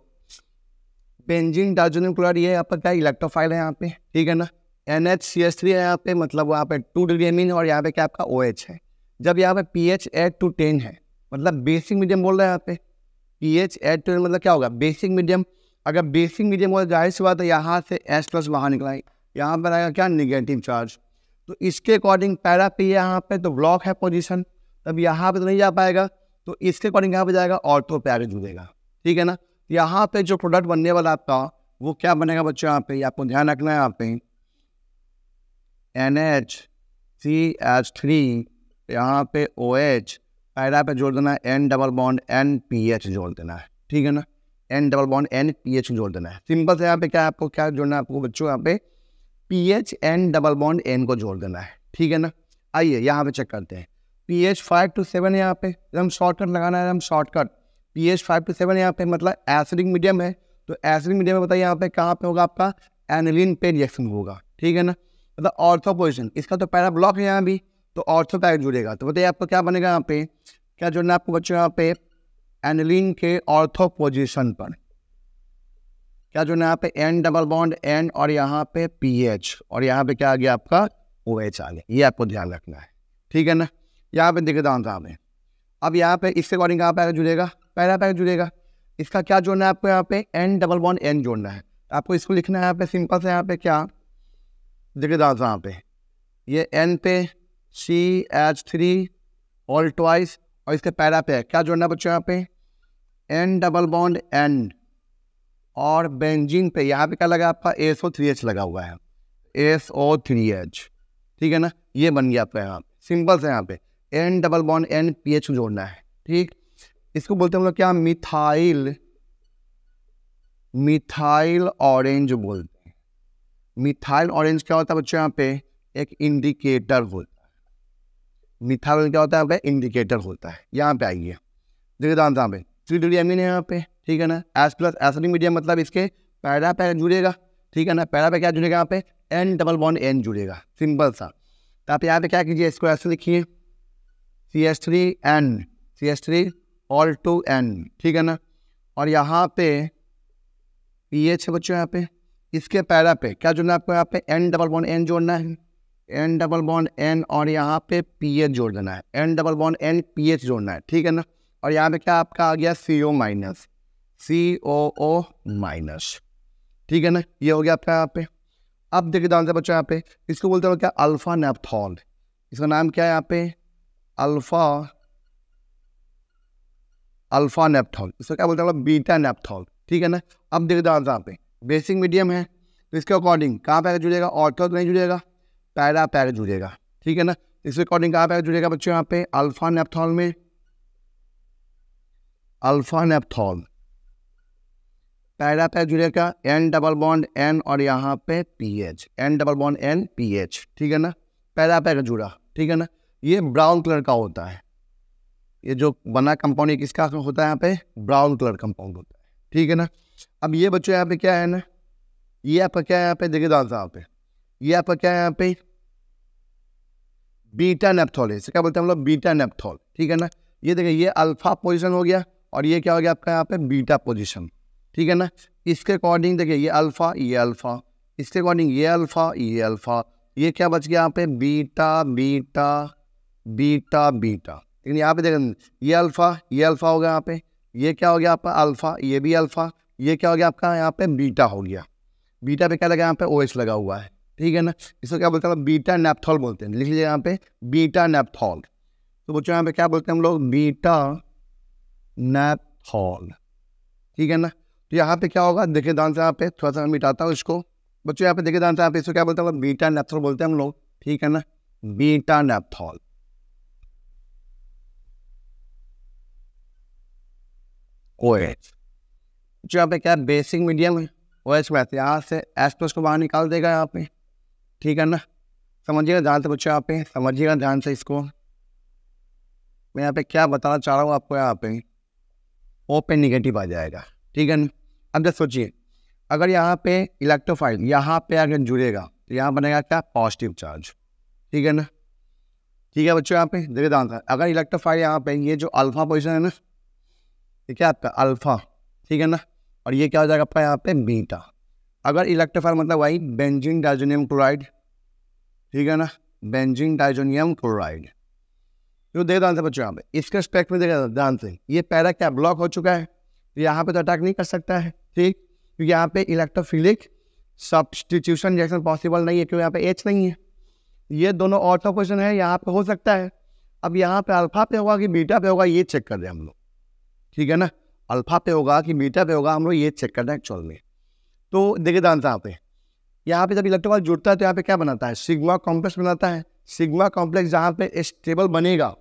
Speaker 1: बेंजिन डार्जोनियम क्लोराइड ये आपका क्या इलेक्ट्रोफाइल है यहाँ पे ठीक है ना N H C S three है यहाँ पे मतलब वहाँ पे टू डिग्री एमिन और यहाँ पे क्या आपका ओ OH है जब यहाँ पे P H eight to ten है मतलब बेसिक मीडियम बोल रहे हैं यहाँ पे पी एच एट टू मतलब क्या होगा बेसिक मीडियम अगर बेसिक मीडियम हो जाहिर सी बात है यहाँ से एस प्लस वहाँ निकला है यहाँ पर आएगा क्या निगेटिव चार्ज तो इसके अकॉर्डिंग पैरा पी है यहाँ पे तो ब्लॉक है पोजिशन तब यहाँ पे तो नहीं जा पाएगा तो इसके अकॉर्डिंग यहाँ पे जाएगा ऑर्थो पे जुड़ेगा ठीक है ना तो यहाँ पे जो प्रोडक्ट बनने वाला आपका वो क्या बनेगा बच्चों यहाँ पे आपको ध्यान रखना है यहाँ पे N H C H three यहाँ पे ओ एच पैरा पे जोड़ देना है N double bond N P H जोड़ देना है ठीक है ना N double bond N P H जोड़ देना है सिंपल से यहाँ पे क्या आपको क्या जोड़ना है आपको बच्चों यहाँ पे P H N double bond N को जोड़ देना है ठीक है ना आइए यहाँ पे चेक करते हैं P H five to seven यहाँ पे हम शॉर्टकट लगाना है हम shortcut P H five to seven यहाँ पे मतलब एसिडिक मीडियम है तो एसिडिक मीडियम में बताइए यहाँ पे कहाँ पे होगा आपका एनिलिन पे रिएक्शन होगा ठीक है ना मतलब ऑर्थो पोजिशन इसका तो पैरा ब्लॉक है यहाँ भी तो ऑर्थो पैक जुड़ेगा तो बताइए आपको क्या बनेगा यहाँ पे क्या जुड़ना है आपको बच्चों यहाँ पे एनिलिन के ऑर्थो पोजिशन पर क्या जो यहाँ पे एन डबल बॉन्ड एन और यहाँ पे पी एच और यहाँ पे क्या आ गया आपका ओ एच आ गया ये आपको ध्यान रखना है ठीक है ना यहाँ पे दिग्दान साहब है अब यहाँ पे इससे अकॉर्डिंग कहाँ पैकेज जुड़ेगा पहला पैकेज जुड़ेगा इसका क्या जोड़ना है आपको यहाँ पे एन डबल बॉन्ड एन जोड़ना है तो आपको इसको लिखना है यहाँ पे सिंपल से यहाँ पे क्या दिग्दान साहब पे ये एन पे C H three all twice और इसके पैरा पे क्या जोड़ना है बच्चों यहाँ पे एन डबल बॉन्ड एन और बेंजीन पे यहाँ पे क्या लगा आपका एस ओ थ्री एच लगा हुआ है एस ओ थ्री एच ठीक है ना ये बन गया आपका यहाँ सिंपल से यहाँ पे N double bond N P H जोड़ना है ठीक इसको बोलते हैं हम लोग क्या मिथाइल मिथाइल ऑरेंज बोलते हैं मिथाइल ऑरेंज क्या होता है बच्चों यहाँ पे एक इंडिकेटर होता है मिथाइल क्या होता है आपका इंडिकेटर होता है यहाँ पे आइए देखिए यहाँ पे थ्री डिग्री एमिन है यहाँ पे ठीक है ना एस प्लस एसिडिक मीडियम मतलब इसके पैरा पे जुड़ेगा ठीक है ना पैरा पे क्या जुड़ेगा यहाँ पे एन डबल बॉन्ड एन जुड़ेगा सिंपल सा तो आप यहाँ पे क्या कीजिए इसको ऐसे लिखिए C S three N C S three all two N ठीक है ना और यहाँ पे पी एच है बच्चों यहाँ पे इसके पैरा पे क्या जुड़ना है आपको यहाँ पे एन डबल बॉन्ड एन जोड़ना है एन डबल बॉन्ड एन और यहाँ पे पी एच जोड़ देना है N double bond N P H जोड़ना है ठीक है ना और यहाँ पे क्या आपका आ गया सी ओ माइनस सी ओ ओ माइनस ठीक है ना ये हो गया आपका यहाँ पे अब देखिए ध्यान से बच्चों यहाँ पे इसको बोलते हैं क्या अल्फा नेपथॉल इसका नाम क्या है यहाँ पे अल्फा अल्फा नेपथॉल इसको क्या बोलते हैं बीटा नेपथॉल ठीक है ना अब देखिए ध्यान से यहाँ पे बेसिक मीडियम है तो इसके अकॉर्डिंग कहाँ पैर जुड़ेगा ऑर्थो तो नहीं जुड़ेगा पैरा पैर जुड़ेगा ठीक है ना इसके अकॉर्डिंग कहाँ पैर जुड़ेगा बच्चों यहाँ पे अल्फा नेपथॉल में अल्फा नेपथॉल पैरा जुड़े जुड़ेगा एन डबल बॉन्ड एन और यहाँ पे P H N double bond N P H ठीक है ना पैरा पैर का जुड़ा ठीक है ना ये ब्राउन कलर का होता है ये जो बना कंपाउंड किसका होता है यहाँ पे ब्राउन कलर कंपाउंड होता है ठीक है ना अब ये बच्चों यहाँ पे क्या है ना ये आपका क्या है यहाँ पे देखिए दादा साहब पे ये आपका क्या है यहाँ पे बीटा नेपथॉल है इसे क्या बोलते हैं हम लोग बीटा नेपथॉल ठीक है ना ये देखिए ये अल्फा पोजिशन हो गया और ये क्या हो गया आपका यहाँ पे बीटा पोजिशन ठीक है ना इसके अकॉर्डिंग देखिए ये अल्फ़ा ये अल्फ़ा इसके अकॉर्डिंग ये अल्फ़ा ये अल्फ़ा ये क्या बच गया यहाँ पे बीटा बीटा बीटा बीटा लेकिन यहाँ पे देखें ये अल्फ़ा ये अल्फ़ा हो गया यहाँ पे ये क्या हो गया आपका अल्फ़ा ये भी अल्फ़ा ये क्या हो गया आपका यहाँ पे बीटा हो गया बीटा पे क्या लगा यहाँ पे ओ लगा हुआ है ठीक है ना इसको क्या बोलते हैं बीटा नेपथॉल बोलते हैं लिख लीजिए यहाँ पे बीटा नेपथॉल तो बच्चों यहाँ पे क्या बोलते हैं हम लोग बीटा नेपथॉल ठीक है ना तो यहाँ पे क्या होगा देखे दान से यहाँ पे थोड़ा सा मिटाता हूँ इसको बच्चों यहाँ पे देखे दान से यहाँ पे इसको क्या बोलते हैं बीटा नेपथोल बोलते हैं हम लोग ठीक है ना बीटा नेपथोल जो यहाँ पे क्या बेसिक मीडियम है एच मैथ यहाँ से एस प्लस को बाहर निकाल देगा यहाँ पे ठीक है ना समझिएगा ध्यान से बच्चों यहाँ पे समझिएगा ध्यान से इसको मैं यहाँ पे क्या बताना चाह रहा हूँ आपको यहाँ पे ओपन निगेटिव आ जाएगा ठीक है ना अब जब सोचिए अगर यहाँ पे इलेक्ट्रोफाइल यहाँ पे अगर जुड़ेगा तो यहाँ बनेगा क्या पॉजिटिव चार्ज ठीक है ना ठीक है बच्चों यहाँ पे देखिए ध्यान अगर इलेक्ट्रोफाइल यहाँ पे ये जो अल्फा पोजिशन है ना ये क्या आपका अल्फा ठीक है ना और ये क्या हो जाएगा आपका यहाँ पे बीटा अगर इलेक्ट्रोफाइल मतलब वही बेंजिन डाइजोनियम क्लोराइड ठीक है ना बेंजिन डाइजोनियम क्लोराइड जो दे ध्यान बच्चों यहाँ पे इसके स्पेक्ट में देखा ध्यान से ये पैरा क्या ब्लॉक हो चुका है यहाँ पे तो अटैक नहीं कर सकता है ठीक क्योंकि यहाँ पे इलेक्ट्रोफिलिक सब्सटीट्यूशन रिएक्शन पॉसिबल नहीं है क्योंकि यहाँ पे एच नहीं है ये दोनों ऑर्थो क्वेश्चन है यहाँ पे हो सकता है अब यहाँ पे अल्फा पे होगा कि बीटा पे होगा ये चेक कर रहे हैं हम लोग ठीक है ना अल्फा पे होगा कि बीटा पे होगा हम लोग ये चेक कर रहे हैं एक्चुअल में तो देखिए दान साहब पे यहाँ पे जब इलेक्ट्रोवाल जुड़ता है तो यहाँ पे क्या बनाता है सिग्मा कॉम्प्लेक्स बनाता है सिग्मा कॉम्प्लेक्स जहाँ पे स्टेबल बनेगा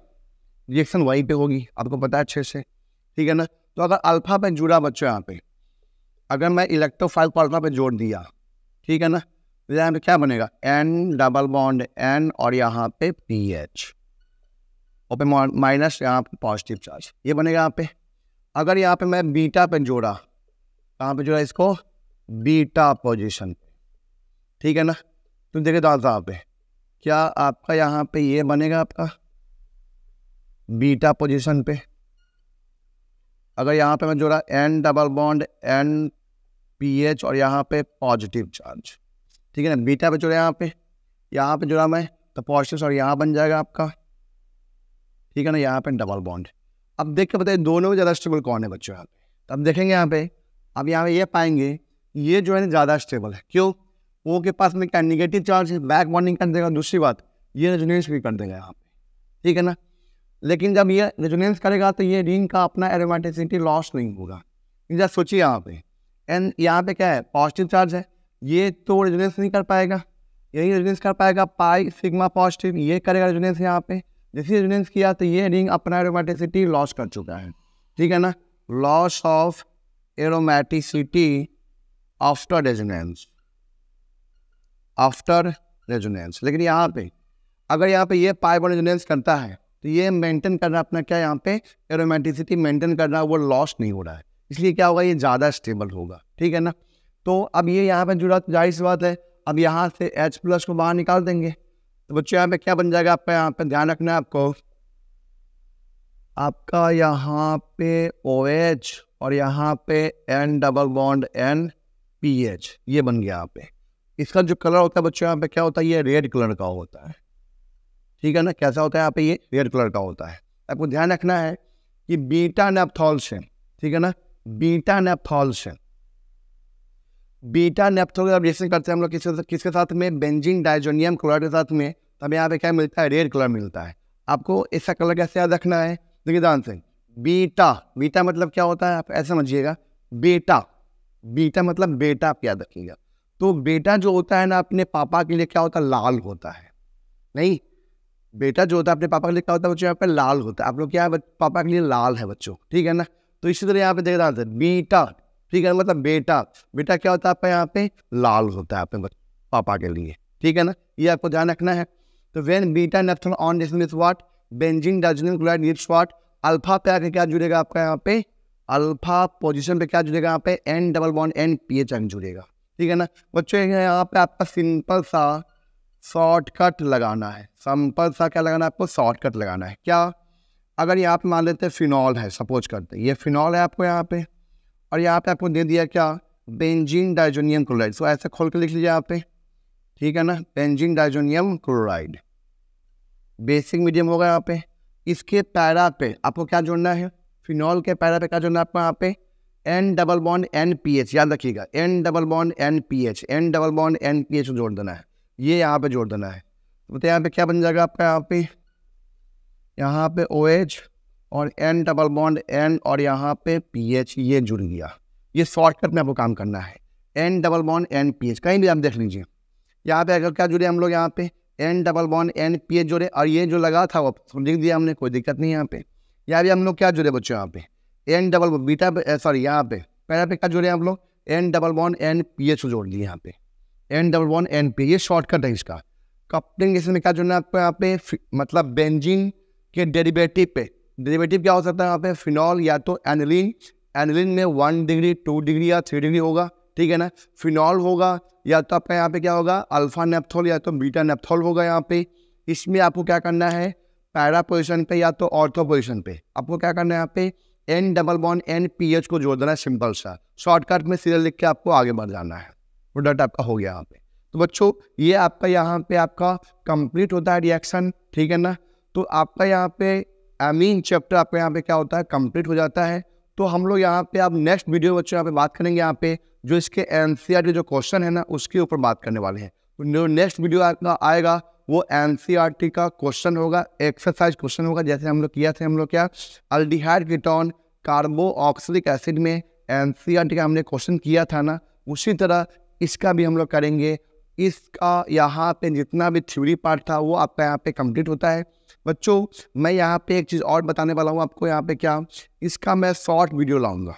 Speaker 1: रिएक्शन वहीं पे होगी आपको पता है अच्छे से ठीक है ना तो अगर अल्फा पे जुड़ा बच्चों यहाँ पे अगर मैं इलेक्ट्रोफाइल को अल्फा पे जोड़ दिया ठीक है ना तो यहाँ पे क्या बनेगा एन डबल बॉन्ड एन और यहाँ पे पी एच और पे माइनस यहाँ पे पॉजिटिव चार्ज ये बनेगा यहाँ पे अगर यहाँ पे मैं बीटा पे जोड़ा कहाँ पे जोड़ा इसको बीटा पोजिशन ठीक है ना तो देखे दादा यहाँ पे क्या आपका यहाँ पे ये बनेगा आपका बीटा पोजिशन पे अगर यहाँ पे मैं जोड़ा N double bond N P H और यहाँ पे पॉजिटिव चार्ज ठीक है ना बीटा पे जोड़ा यहाँ पे यहाँ पे जोड़ा मैं तो पॉजिटिव और यहाँ बन जाएगा आपका ठीक है ना यहाँ पे डबल बॉन्ड अब देख के बताइए दोनों में ज़्यादा स्टेबल कौन है बच्चों यहाँ पे तो अब देखेंगे यहाँ पे अब यहाँ पे ये पाएंगे ये जो है ना ज़्यादा स्टेबल है क्यों वो के पास में क्या निगेटिव चार्ज है बैक बॉन्डिंग कर देगा दूसरी बात ये रेजोनेंस भी कर देगा यहाँ पे ठीक है ना लेकिन जब ये रेजोनेंस करेगा तो ये रिंग का अपना एरोमेटिसिटी लॉस नहीं होगा जब सोचिए यहाँ पे एंड यहाँ पे क्या है पॉजिटिव चार्ज है ये तो रेजोनेंस नहीं कर पाएगा यही रेजोनेंस कर पाएगा पाई सिग्मा पॉजिटिव ये करेगा रेजोनेंस यहाँ पे जैसे रेजोनेंस किया तो ये रिंग अपना एरोमेटिसिटी लॉस कर चुका है ठीक है ना loss of aromaticity after resonance after resonance लेकिन यहाँ पे अगर यहाँ पे ये पाई रेजुनेंस रेजोनेंस करता है तो ये मेंटेन करना अपना क्या यहाँ पे एरोमेटिसिटी मेंटेन करना वो लॉस नहीं हो रहा है इसलिए क्या होगा ये ज़्यादा स्टेबल होगा ठीक है ना तो अब ये यहाँ पे जुड़ा जाहिर सी बात है अब यहाँ से H प्लस को बाहर निकाल देंगे तो बच्चों यहाँ पे क्या बन जाएगा आपका यहाँ पे ध्यान रखना है आपको आपका यहाँ पे ओ OH और यहाँ पे N double bond N P H ये बन गया यहाँ पे इसका जो कलर होता है बच्चों यहाँ पे क्या होता है ये रेड कलर का होता है ठीक है ना कैसा होता है यहाँ पे ये रेड कलर का होता है आपको ध्यान रखना है कि बीटा नेपथॉल्सन ठीक है ना बीटा नेपथॉल्सन बीटा नेपथोल जब रिएक्शन करते हैं हम लोग किसके किसके साथ में बेंजिन डाइजोनियम क्लोराइड के साथ में तो हमें यहाँ पे क्या मिलता है रेड कलर मिलता है आपको ऐसा कलर कैसे याद रखना है देखिए ध्यान से बीटा बीटा मतलब क्या होता है आप ऐसा समझिएगा बेटा बीटा मतलब बेटा आप याद रखिएगा तो बेटा जो होता है ना अपने पापा के लिए क्या होता है लाल होता है नहीं बेटा जो होता है अपने पापा के लिए क्या होता है बच्चों यहाँ पे लाल होता है आप लोग क्या है पापा के लिए लाल है बच्चों ठीक है ना तो इसी तरह यहाँ पे देख रहा आंसर बीटा ठीक है मतलब बेटा बेटा क्या होता है आपका यहाँ पे लाल होता है अपने पापा के लिए ठीक है ना ये आपको ध्यान रखना है तो when beta naphthol on this what benzene diazonium chloride gives what alpha पे आके क्या जुड़ेगा आपका यहाँ पे अल्फा पोजिशन पे क्या जुड़ेगा यहाँ पे एन डबल वन एन पी एच एन जुड़ेगा ठीक है ना बच्चों यहाँ पे आपका सिंपल सा शॉर्टकट लगाना है सिंपल सा क्या लगाना है आपको शॉर्टकट लगाना है क्या अगर यहाँ पे मान लेते हैं फिनॉल है सपोज करते हैं ये फिनॉल है आपको यहाँ पे और यहाँ पे आपको दे दिया क्या बेंजीन डाइजोनियम क्लोराइड सो ऐसे खोल के लिख लीजिए यहाँ पे ठीक है ना benzene diazonium chloride basic medium होगा यहाँ पे इसके पैरा पे आपको क्या जोड़ना है फिनॉल के पैरा पे क्या जोड़ना है आपको यहाँ पे N double bond N P H याद रखिएगा N double bond N P H N double bond N P H जोड़ देना है ये यहाँ पे जोड़ देना है तो बताइए यहाँ पे क्या बन जाएगा आपका यहाँ पे यहाँ पे ओ OH और एन डबल बॉन्ड एन और यहाँ पे पी एच ये जुड़ गया ये शॉर्टकट में आपको काम करना है N double bond N P H कहीं भी आप देख लीजिए यहाँ पे अगर क्या जुड़े हम लोग यहाँ पे N double bond N P H जुड़े और ये जो लगा था वो लिख दिया हमने कोई दिक्कत नहीं यहाँ पे यहाँ भी हम लोग क्या जुड़े बच्चों यहाँ पे एन डबल बीटा सॉरी यहाँ पे पहला पे क्या जुड़े हम लोग N double bond N P H जोड़ लिए यहाँ पे एन डबल वन एन पी ये शॉर्टकट है इसका कपलिंग इसमें क्या जुड़ना है आपको यहाँ पे मतलब बेंजिन के डेरिवेटिव पे डेरिवेटिव क्या हो सकता है यहाँ पे फिनॉल या तो एनिलीन एनिलीन में वन डिग्री टू डिग्री या थ्री डिग्री होगा ठीक है ना फिनॉल होगा या तो आपका यहाँ पे क्या होगा अल्फा नेप्थोल या तो बीटा नेप्थोल होगा यहाँ पे इसमें आपको क्या करना है पैरा पोजिशन पे या तो ऑर्थो पोजिशन पे आपको क्या करना है यहाँ पे एन डबल वन एन पी एच को जोड़ देना है सिंपल सा शॉर्टकट में सीधे लिख के आपको आगे बढ़ जाना है प्रोडक्ट आपका हो गया यहाँ पे तो बच्चों ये आपका यहाँ पे आपका कंप्लीट होता है रिएक्शन ठीक है ना तो आपका यहाँ पे अमीन चैप्टर आपका यहाँ पे क्या होता है कंप्लीट हो जाता है तो हम लोग यहाँ पे आप नेक्स्ट वीडियो बच्चों यहाँ पे बात करेंगे यहाँ पे जो इसके एन के जो क्वेश्चन है ना उसके ऊपर बात करने वाले हैं तो जो नेक्स्ट वीडियो आपका आएगा वो एन का क्वेश्चन होगा एक्सरसाइज क्वेश्चन होगा जैसे हम लोग किया थे हम लोग क्या aldehyde ketone carboxylic acid में एन का हमने क्वेश्चन किया था ना उसी तरह इसका भी हम लोग करेंगे इसका यहाँ पे जितना भी थ्योरी पार्ट था वो आपका यहाँ पे कंप्लीट होता है बच्चों मैं यहाँ पे एक चीज़ और बताने वाला हूँ आपको यहाँ पे क्या इसका मैं शॉर्ट वीडियो लाऊंगा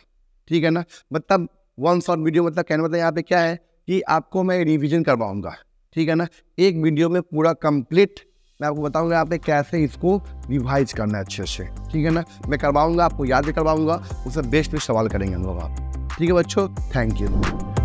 Speaker 1: ठीक है ना मतलब वन शॉर्ट वीडियो मतलब कहने मतलब यहाँ पे क्या है कि आपको मैं रिविजन करवाऊँगा ठीक है ना एक वीडियो में पूरा कंप्लीट मैं आपको बताऊंगा यहाँ पे कैसे इसको रिवाइज करना है अच्छे से ठीक है ना मैं करवाऊंगा आपको याद भी करवाऊंगा उससे बेस्ट भी सवाल करेंगे हम लोग आप ठीक है बच्चों थैंक यू